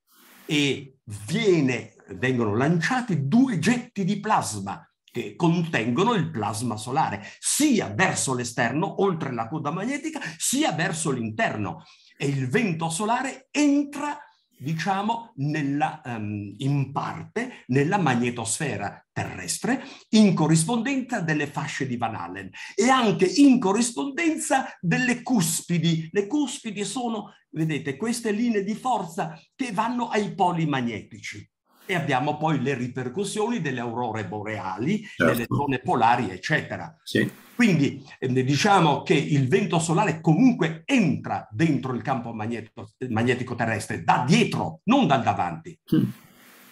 Speaker 2: e viene, vengono lanciati due getti di plasma che contengono il plasma solare, sia verso l'esterno, oltre la coda magnetica, sia verso l'interno. E il vento solare entra diciamo, nella, um, in parte nella magnetosfera terrestre in corrispondenza delle fasce di Van Allen e anche in corrispondenza delle cuspidi. Le cuspidi sono, vedete, queste linee di forza che vanno ai poli magnetici e abbiamo poi le ripercussioni delle aurore boreali, certo. delle zone polari, eccetera. Sì. Quindi eh, diciamo che il vento solare comunque entra dentro il campo magneto, eh, magnetico terrestre, da dietro, non dal davanti. Sì.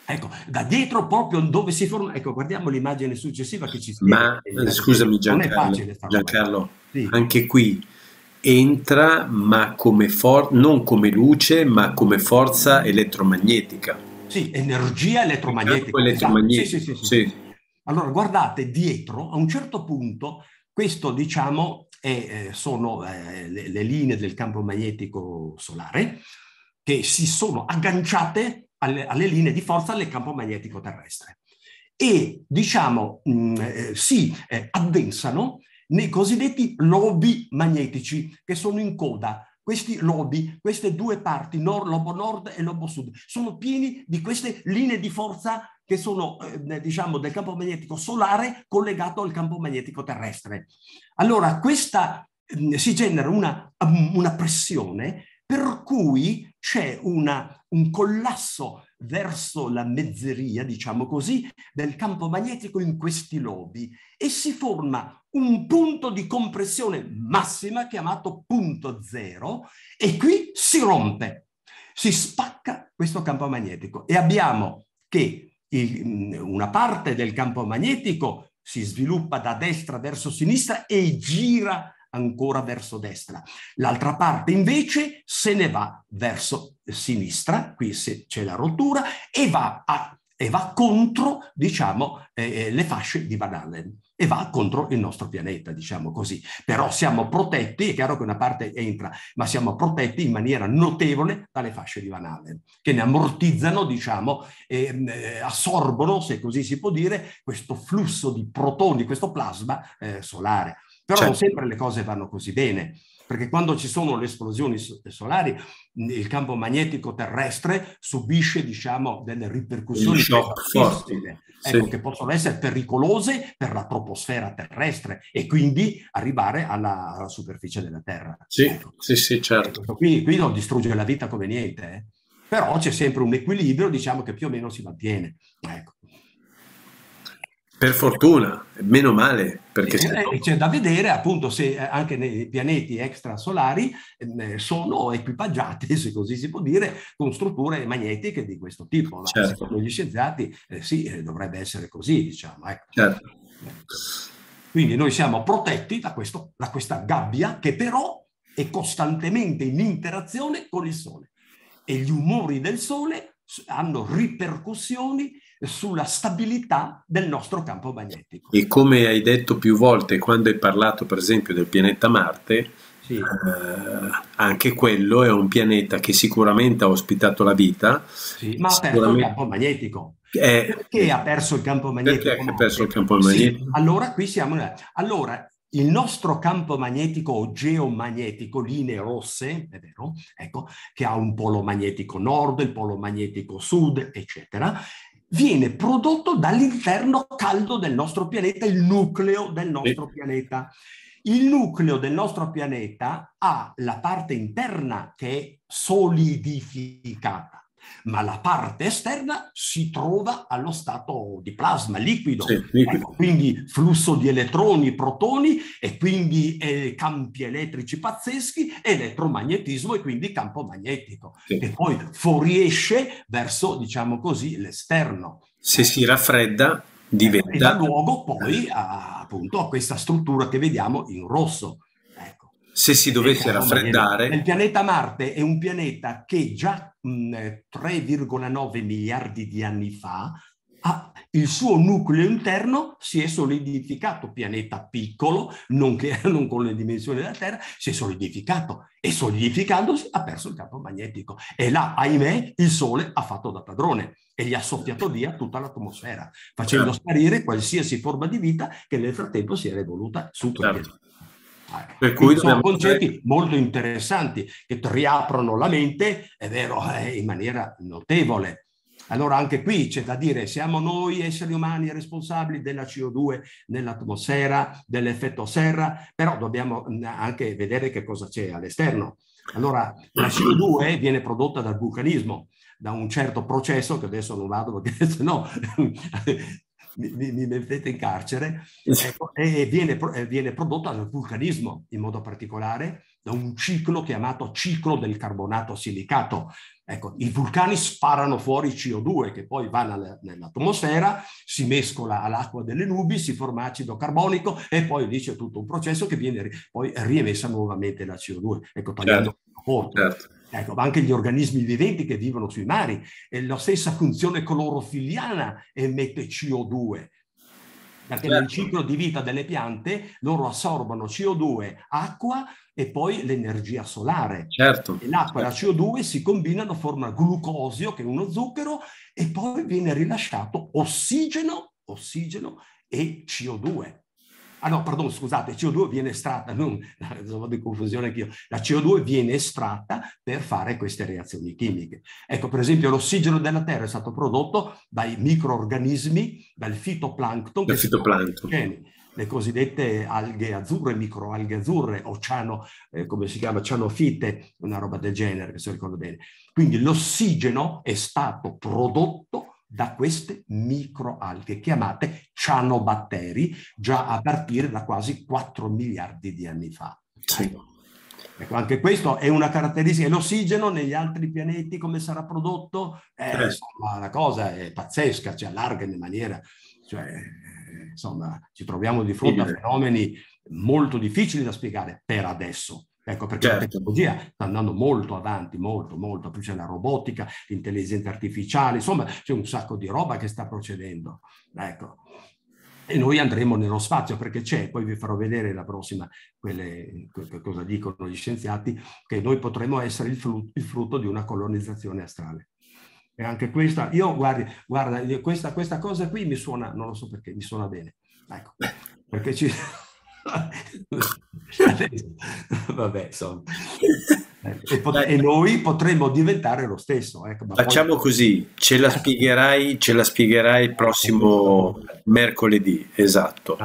Speaker 2: Ecco, da dietro proprio dove si forma... Ecco, guardiamo l'immagine successiva che ci sta... Ma eh, scusami Giancarlo,
Speaker 1: Giancarlo sì. anche qui entra ma come for- non come luce ma come forza elettromagnetica. Sì,
Speaker 2: energia elettromagnetica. Certo, elettromagnetica. Sì, sì, sì, sì, Allora, guardate, dietro, a un certo punto, questo, diciamo, è, eh, sono eh, le, le linee del campo magnetico solare che si sono agganciate alle, alle linee di forza del campo magnetico terrestre e, diciamo, mh, mm, eh, si eh, addensano nei cosiddetti lobi magnetici che sono in coda questi lobi, queste due parti, nord, lobo nord e lobo sud, sono pieni di queste linee di forza che sono, eh, diciamo, del campo magnetico solare collegato al campo magnetico terrestre. Allora, questa eh, si genera una, mm, una, pressione per cui c'è una, un collasso verso la mezzeria, diciamo così, del campo magnetico in questi lobi e si forma un punto di compressione massima chiamato punto zero e qui si rompe, si spacca questo campo magnetico e abbiamo che il, mm, una parte del campo magnetico si sviluppa da destra verso sinistra e gira ancora verso destra. L'altra parte invece se ne va verso sinistra, qui c'è la rottura, e va a e va contro, diciamo, eh, eh, le fasce di Van Allen e va contro il nostro pianeta, diciamo così. Però siamo protetti, è chiaro che una parte entra, ma siamo protetti in maniera notevole dalle fasce di Van Allen, che ne ammortizzano, diciamo, mm, eh, assorbono, se così si può dire, questo flusso di protoni, questo plasma eh, solare. Però certo. non sempre le cose vanno così bene perché quando ci sono le esplosioni solari il campo magnetico terrestre subisce diciamo, delle ripercussioni forti, ecco, sì. che possono essere pericolose per la troposfera terrestre e quindi arrivare alla, alla superficie della Terra.
Speaker 1: Sì, ecco. sì, sì,
Speaker 2: certo. Ecco, quindi qui non distrugge la vita come niente, eh? però c'è sempre un equilibrio diciamo, che più o meno si
Speaker 1: mantiene. Ecco. Per fortuna, meno male. Perché eh,
Speaker 2: eh c'è da vedere appunto se eh, anche nei pianeti extrasolari eh, sono equipaggiati, *laughs* se così si può dire, con strutture magnetiche di questo tipo. Certo. Secondo gli scienziati eh, sì, dovrebbe essere così, diciamo. Ecco. Certo. Quindi noi siamo protetti da, questo, da questa gabbia che però è costantemente in interazione con il Sole e gli umori del Sole hanno ripercussioni sulla stabilità del nostro campo magnetico.
Speaker 1: E come hai detto più volte quando hai parlato per esempio del pianeta Marte, sì. eh, anche quello è un pianeta che sicuramente ha ospitato la vita, sì, ma ha perso il campo magnetico. È, eh,
Speaker 2: perché ha perso il campo magnetico?
Speaker 1: Perché ha perso il campo magnetico? Sì,
Speaker 2: allora qui siamo... Allora, il nostro campo magnetico o geomagnetico, linee rosse, è vero, ecco, che ha un polo magnetico nord, il polo magnetico sud, eccetera, viene prodotto dall'interno caldo del nostro pianeta, il nucleo del nostro pianeta. Il nucleo del nostro pianeta ha la parte interna che è solidificata ma la parte esterna si trova allo stato di plasma liquido, sì, liquido. Ecco, quindi flusso di elettroni, protoni e quindi eh, campi elettrici pazzeschi, elettromagnetismo e quindi campo magnetico, sì. che poi fuoriesce verso, diciamo così, l'esterno.
Speaker 1: Se si ecco. raffredda ecco, diventa... E da
Speaker 2: luogo poi eh. a, appunto a questa struttura che vediamo in rosso
Speaker 1: se si dovesse raffreddare... Il
Speaker 2: pianeta Marte è un pianeta che già 3,9 miliardi di anni fa ha il suo nucleo interno si è solidificato, pianeta piccolo, non, *laughs* non, con le dimensioni della Terra, si è solidificato e solidificandosi ha perso il campo magnetico. E là, ahimè, il Sole ha fatto da padrone e gli ha soffiato via tutta l'atmosfera, facendo certo. sparire qualsiasi forma di vita che nel frattempo si era evoluta su quel certo.
Speaker 1: Ecco. Per cui sono concetti
Speaker 2: molto interessanti che riaprono la mente, è vero, eh, in maniera notevole. Allora anche qui c'è da dire, siamo noi esseri umani responsabili della CO2 nell'atmosfera, dell'effetto serra, però dobbiamo mm, anche vedere che cosa c'è all'esterno. Allora la CO2 viene prodotta dal vulcanismo, da un certo processo che adesso non vado perché *laughs* se no mi, mi mettete in carcere, ecco, e viene, viene prodotta dal vulcanismo in modo particolare, da un ciclo chiamato ciclo del carbonato silicato. Ecco, i vulcani sparano fuori CO2 che poi va nell'atmosfera, si mescola all'acqua delle nubi, si forma acido carbonico e poi lì c'è tutto un processo che viene poi riemessa nuovamente la CO2, ecco, tagliando certo. corto. Certo. Ecco, ma anche gli organismi viventi che vivono sui mari, e la stessa funzione clorofiliana emette CO2, perché certo. nel ciclo di vita delle piante loro assorbono CO2, acqua e poi l'energia solare.
Speaker 1: Certo. E l'acqua certo.
Speaker 2: e la CO2 si combinano, forma glucosio, che è uno zucchero, e poi viene rilasciato ossigeno, ossigeno e CO2. Ah no, pardon, scusate, CO2 viene estratta, non vado di confusione anch'io. La CO2 viene estratta per fare queste reazioni chimiche. Ecco, per esempio, l'ossigeno della Terra è stato prodotto dai microorganismi, dal fitoplancton. Dal fitoplancton. le cosiddette alghe azzurre, microalghe azzurre, oceano, eh, come si chiama, cianofite, una roba del genere, se ricordo bene. Quindi l'ossigeno è stato prodotto da queste microalghe chiamate cianobatteri, già a partire da quasi 4 miliardi di anni fa. Sì. Ecco, ecco, anche questo è una caratteristica. L'ossigeno negli altri pianeti come sarà prodotto? Eh, insomma, la cosa è pazzesca, ci cioè, allarga in maniera... Cioè, eh, insomma, ci troviamo di fronte a fenomeni molto difficili da spiegare per adesso. Ecco perché certo. la tecnologia sta andando molto avanti, molto, molto. Poi c'è la robotica, l'intelligenza artificiale, insomma c'è un sacco di roba che sta procedendo. Ecco.
Speaker 1: E noi andremo
Speaker 2: nello spazio perché c'è, poi vi farò vedere la prossima quelle, cosa dicono gli scienziati, che noi potremo essere il frutto, il frutto di una colonizzazione astrale. E anche questa, io guardi, guarda, questa, questa cosa qui mi suona, non lo so perché, mi suona bene. Ecco, perché ci,
Speaker 1: *laughs* Vabbè, insomma.
Speaker 2: E, pot- e, noi potremmo diventare lo stesso. Ecco, Facciamo
Speaker 1: poi... così, ce la spiegherai, ce la spiegherai prossimo mercoledì, esatto.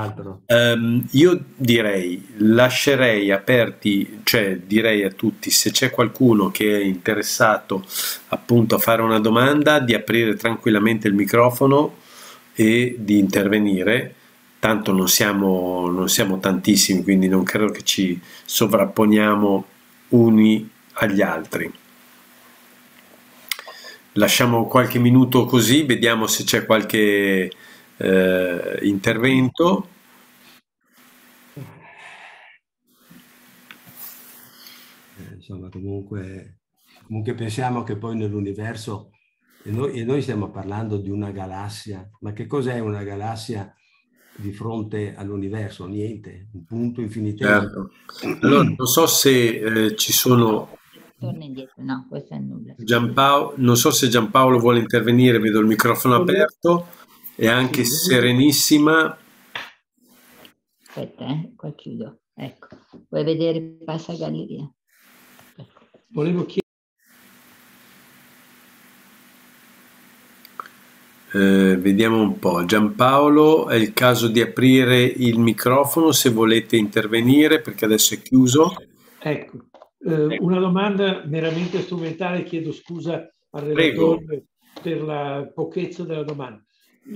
Speaker 1: Um, io direi, lascerei aperti, cioè direi a tutti, se c'è qualcuno che è interessato appunto a fare una domanda, di aprire tranquillamente il microfono e di intervenire tanto non siamo, non siamo tantissimi, quindi non credo che ci sovrapponiamo uni agli altri. Lasciamo qualche minuto così, vediamo se c'è qualche eh, intervento. Eh, insomma,
Speaker 2: comunque, comunque pensiamo che poi nell'universo, e noi, e noi stiamo parlando di una galassia, ma che cos'è una galassia? di fronte all'universo,
Speaker 1: niente, un punto infinito. Certo. Allora, non so se eh, ci sono... Torna indietro, no, questo è nulla. Giampaolo, non so se Giampaolo vuole intervenire, vedo il microfono aperto e anche Serenissima. Aspetta, eh, qua chiudo. Ecco, vuoi vedere passa galleria? Volevo chiedere Eh, vediamo un po'. Giampaolo, è il caso di aprire il microfono se volete intervenire perché adesso è chiuso. Ecco, eh, una domanda meramente strumentale, chiedo scusa al relatore Prego. per la pochezza della domanda.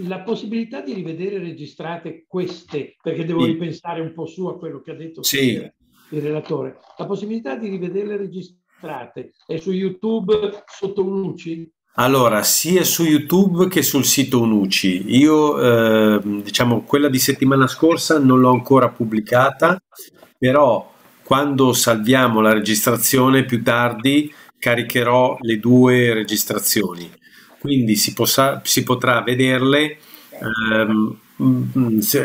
Speaker 1: La possibilità di rivedere registrate queste, perché devo sì. ripensare un po' su a quello che ha detto sì. il relatore, la possibilità di rivederle registrate è su YouTube sotto luci? Allora, sia su YouTube che sul sito Unuci. Io, eh, diciamo, quella di settimana scorsa non l'ho ancora pubblicata, però quando salviamo la registrazione più tardi caricherò le due registrazioni. Quindi si, possa, si potrà vederle eh,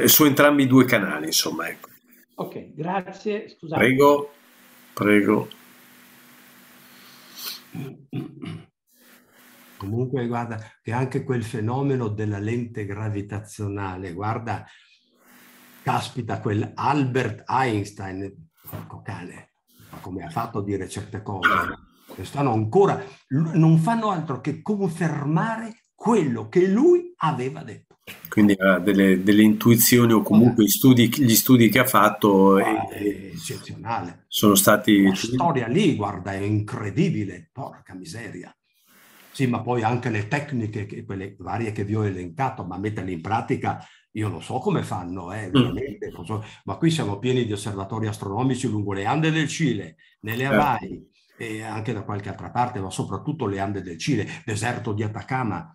Speaker 1: su entrambi i due canali, insomma. Ecco. Ok, grazie. Scusate. Prego, prego.
Speaker 2: Comunque, guarda, che anche quel fenomeno della lente gravitazionale, guarda, caspita, quel Albert Einstein, porco cane, come ha fatto a dire certe cose, che stanno ancora, non fanno altro che confermare quello che lui aveva detto.
Speaker 1: Quindi ha delle, delle, intuizioni o comunque ah, studi, gli studi che ha fatto ah, e, eh,
Speaker 2: eccezionale.
Speaker 1: sono stati... La storia lì,
Speaker 2: guarda, è incredibile, porca miseria. Sì, ma poi anche le tecniche, quelle varie che vi ho elencato, ma metterle in pratica io non so come fanno, eh, mm. veramente, mm. so, ma qui siamo pieni di osservatori astronomici lungo le Ande del Cile, nelle certo. Hawaii eh. e anche da qualche altra parte, ma soprattutto le Ande del Cile, deserto di Atacama,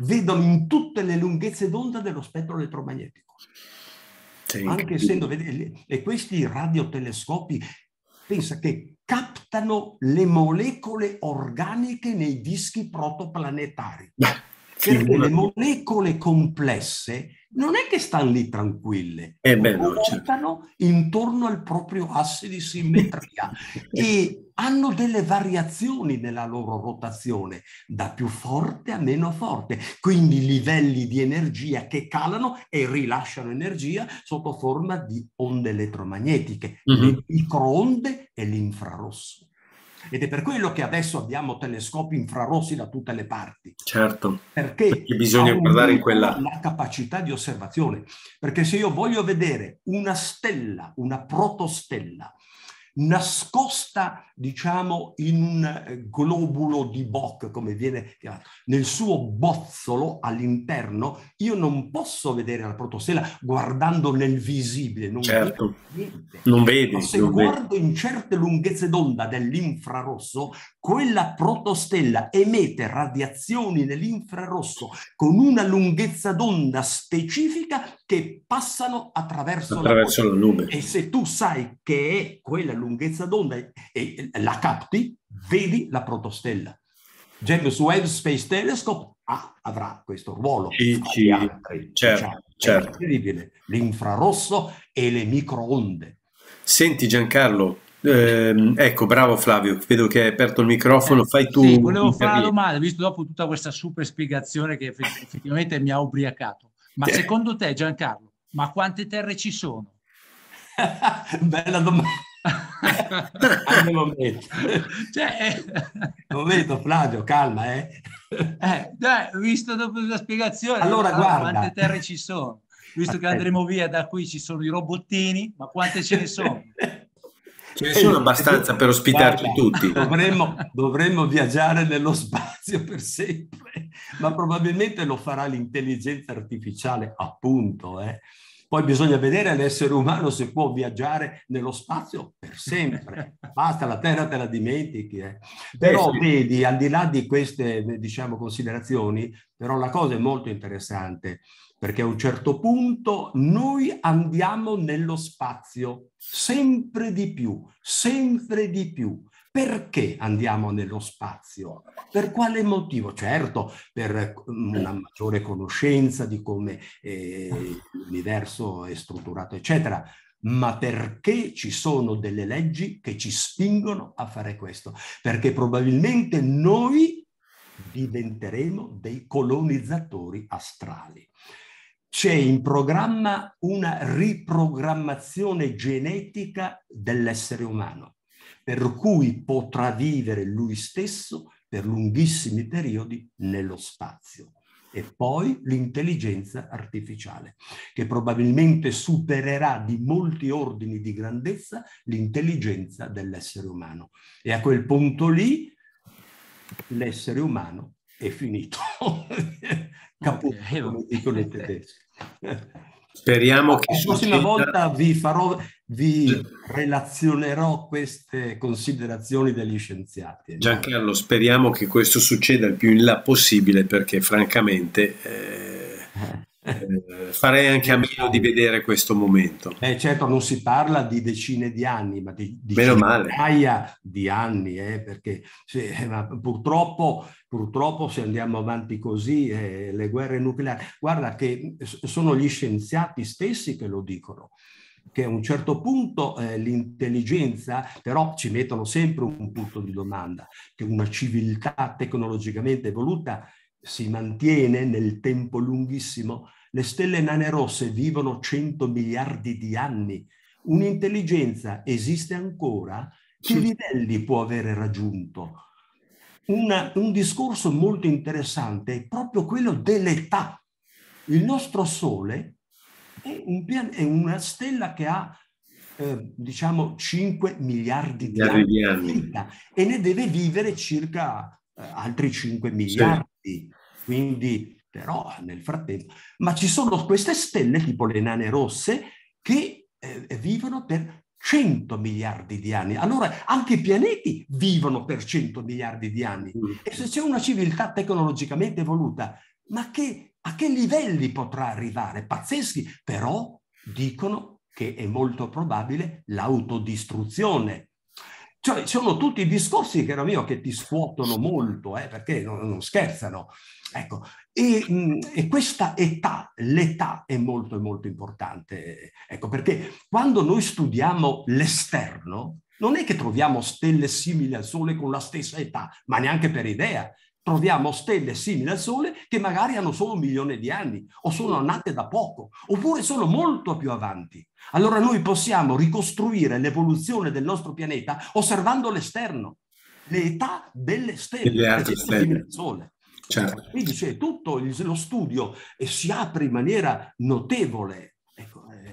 Speaker 2: vedono in tutte le lunghezze d'onda dello spettro elettromagnetico. Sì, anche essendo, e questi radiotelescopi, pensa che captano le molecole organiche nei dischi protoplanetari. Beh, perché le molecole complesse non è che stanno lì tranquille, eh beh, ruotano certo. intorno al proprio asse di simmetria *laughs* e hanno delle variazioni nella loro rotazione, da più forte a meno forte, quindi livelli di energia che calano e rilasciano energia sotto forma di onde elettromagnetiche, mm-hmm. le mhm. microonde e l'infrarosso. Ed è per quello che adesso abbiamo telescopi infrarossi da tutte le parti.
Speaker 1: Certo, perché, perché bisogna guardare in quella... La
Speaker 2: capacità di osservazione, perché se io voglio vedere una stella, una protostella, nascosta, diciamo, in un eh, globulo di Bock, come viene chiamato, nel suo bozzolo all'interno, io non posso vedere la protostella guardando nel visibile, non certo.
Speaker 1: Non vedi, Ma se non guardo
Speaker 2: vedi. in certe lunghezze d'onda dell'infrarosso, quella protostella emette radiazioni nell'infrarosso con una lunghezza d'onda specifica che passano attraverso, attraverso la, la, nube. E se tu sai che è quella lunghezza d'onda e la capti, vedi la protostella. James Webb Space Telescope ah, avrà questo ruolo.
Speaker 1: Sì, sì. Altri, certo, diciamo, certo.
Speaker 2: incredibile. L'infrarosso e le
Speaker 1: microonde. Senti Giancarlo, eh, ecco, bravo Flavio, vedo che hai aperto il microfono, eh, fai tu. Sì, volevo fare una domanda, visto dopo tutta questa super spiegazione che effettivamente mi ha ubriacato. Ma secondo te, Giancarlo, ma quante terre ci sono? *laughs* Bella domanda. Al *laughs* momento. Cioè,
Speaker 2: eh, momento, Flavio, calma, eh. eh
Speaker 1: dai, visto dopo la spiegazione, allora guarda quante terre ci sono. Visto Aspetta. che andremo via da qui ci sono i robottini, ma quante ce ne sono? *laughs* Ce ne sono abbastanza per ospitarci tutti. Dovremmo,
Speaker 2: dovremmo, viaggiare nello spazio per sempre, ma probabilmente lo farà l'intelligenza artificiale, appunto. Eh. Poi bisogna vedere l'essere umano se può viaggiare nello spazio per sempre. Basta, la Terra te la dimentichi. Eh. Però sì. vedi, al di là di queste diciamo, considerazioni, però la cosa è molto interessante perché a un certo punto noi andiamo nello spazio sempre di più, sempre di più. Perché andiamo nello spazio? Per quale motivo? Certo, per mm, una maggiore conoscenza di come eh, l'universo è strutturato, eccetera, ma perché ci sono delle leggi che ci spingono a fare questo? Perché probabilmente noi diventeremo dei colonizzatori astrali c'è in programma una riprogrammazione genetica dell'essere umano, per cui potrà vivere lui stesso per lunghissimi periodi nello spazio. E poi l'intelligenza artificiale, che probabilmente supererà di molti ordini di grandezza l'intelligenza dell'essere umano. E a quel punto lì l'essere umano è finito. *laughs* Caput, okay. come dicono i tedeschi.
Speaker 1: *laughs* Speriamo che... La prossima succeda... volta
Speaker 2: vi, farò, vi relazionerò queste considerazioni degli scienziati.
Speaker 1: Giancarlo, speriamo che questo succeda il più in là possibile perché francamente eh, eh. Eh, farei anche a meno di vedere questo momento. Eh,
Speaker 2: certo, non si parla di decine di anni, ma di, di migliaia di anni, eh, perché sì, eh, purtroppo, purtroppo, se andiamo avanti così eh, le guerre nucleari, guarda che sono gli scienziati stessi che lo dicono che a un certo punto eh, l'intelligenza, però ci mettono sempre un punto di domanda, che una civiltà tecnologicamente evoluta si mantiene nel tempo lunghissimo le stelle nane rosse vivono 100 miliardi di anni. Un'intelligenza esiste ancora? Che livelli può avere raggiunto? Una, un discorso molto interessante è proprio quello dell'età. Il nostro Sole è, un pian- è una stella che ha, eh, diciamo, 5 miliardi di miliardi anni, di anni. e ne deve vivere circa eh, altri 5 miliardi. Sì. Quindi però nel frattempo, ma ci sono queste stelle tipo le nane rosse che eh, vivono per 100 miliardi di anni. Allora anche i pianeti vivono per 100 miliardi di anni. Mm. E se c'è una civiltà tecnologicamente evoluta, ma che, a che livelli potrà arrivare? Pazzeschi, però dicono che è molto probabile l'autodistruzione cioè, sono tutti discorsi, caro mio, che ti scuotono molto, eh, perché non, non, scherzano. Ecco, e, mh, mm, e, questa età, l'età è molto, molto importante. Ecco, perché quando noi studiamo l'esterno, non è che troviamo stelle simili al Sole con la stessa età, ma neanche per idea troviamo stelle simili al Sole che magari hanno solo un milione di anni o sono nate da poco oppure sono molto più avanti. Allora noi possiamo ricostruire l'evoluzione del nostro pianeta osservando l'esterno, le età delle stelle, le altre stelle. Al Sole. Certo. Quindi c'è tutto il, lo studio e si apre in maniera notevole. Ecco, eh,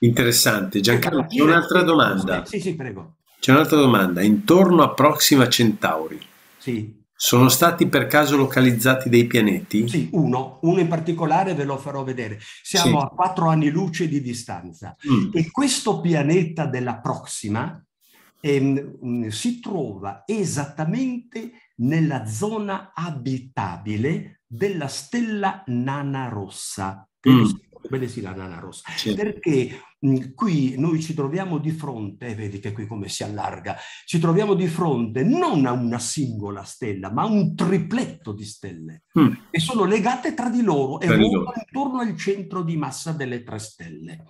Speaker 1: Interessante. Ecco, Giancarlo, c'è un'altra domanda. Sì, sì, prego. C'è un'altra domanda. Intorno a Proxima Centauri. Sì. Sono stati per caso localizzati dei pianeti? Sì,
Speaker 2: uno, uno in particolare ve lo farò vedere. Siamo sì. a quattro anni luce di distanza mm. e questo pianeta della prossima ehm, mm, si trova esattamente nella zona abitabile della stella nana rossa, mm come si la nana rossa. Sì. Perché mh, qui noi ci troviamo di fronte, eh, vedi che qui come si allarga, ci troviamo di fronte non a una singola stella, ma a un tripletto di stelle mm. e sono legate tra di loro e ruotano intorno al centro di massa delle tre stelle.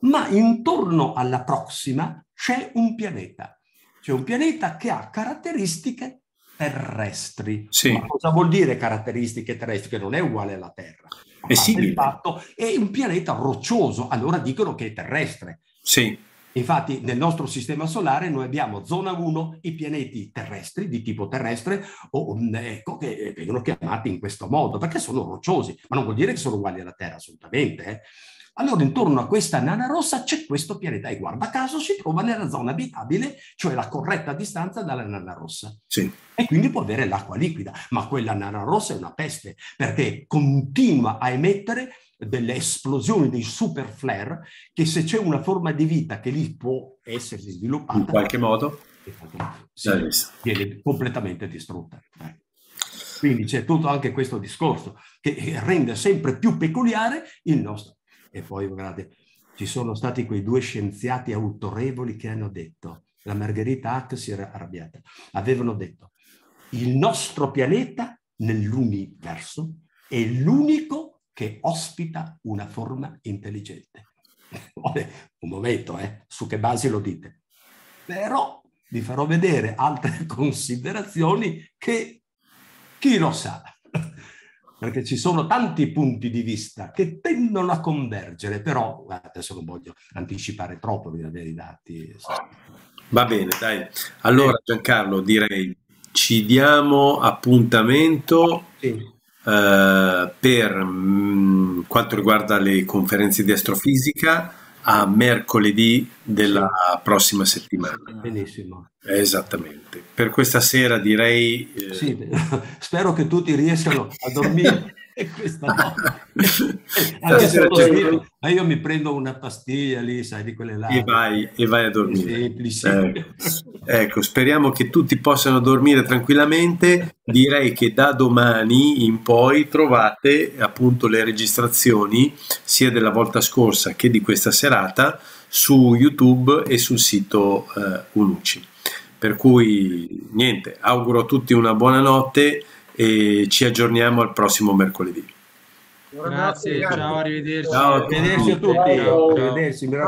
Speaker 2: Ma intorno alla prossima c'è un pianeta, c'è un pianeta che ha caratteristiche terrestri. Sì. Ma cosa vuol dire caratteristiche terrestri? Che non è uguale alla Terra. È simile. Fatto, è un pianeta roccioso, allora dicono che è terrestre. Sì. Infatti nel nostro sistema solare noi abbiamo zona 1 i pianeti terrestri di tipo terrestre o, mm, ecco, che vengono chiamati in questo modo perché sono rocciosi, ma non vuol dire che sono uguali alla Terra assolutamente. Eh. Allora intorno a questa nana rossa c'è questo pianeta e guarda caso si trova nella zona abitabile, cioè la corretta distanza dalla nana rossa. Sì. E quindi può avere l'acqua liquida, ma quella nana rossa è una peste perché continua a emettere delle esplosioni, dei super flare, che se c'è una forma di vita che lì può essersi sviluppata... In qualche
Speaker 1: modo? Sì,
Speaker 2: viene completamente distrutta. Quindi c'è tutto anche questo discorso che rende sempre più peculiare il nostro. E poi, guardate, ci sono stati quei due scienziati autorevoli che hanno detto, la Margherita Hack si era arrabbiata, avevano detto, il nostro pianeta nell'universo è l'unico che ospita una forma intelligente. *laughs* Un momento, eh, su che basi lo dite? Però vi farò vedere altre *laughs* considerazioni che chi lo sa perché ci sono tanti punti di vista che tendono a convergere, però adesso non voglio anticipare troppo di avere i dati.
Speaker 1: Va bene, dai. Allora Giancarlo, direi ci diamo appuntamento sì. eh, per mh, mm, quanto riguarda le conferenze di astrofisica a mercoledì della prossima settimana. Ah. Benissimo. Esattamente. Per questa sera direi... Eh... Sì, *laughs*
Speaker 2: spero che tutti riescano a dormire *laughs* *laughs* e questa no. *laughs* Anche se posso dire, ma io mi prendo una pastiglia lì, sai, di
Speaker 1: quelle là. E vai, e vai a dormire. Semplici. Eh, ecco, speriamo che tutti possano dormire tranquillamente. Direi che da domani in poi trovate appunto le registrazioni sia della volta scorsa che di questa serata su YouTube e sul sito eh, Unuci. Per cui niente, auguro a tutti una buona notte e ci aggiorniamo al prossimo mercoledì. Grazie, ciao, arrivederci. Ciao, arrivederci a tutti. ciao. Arrivederci,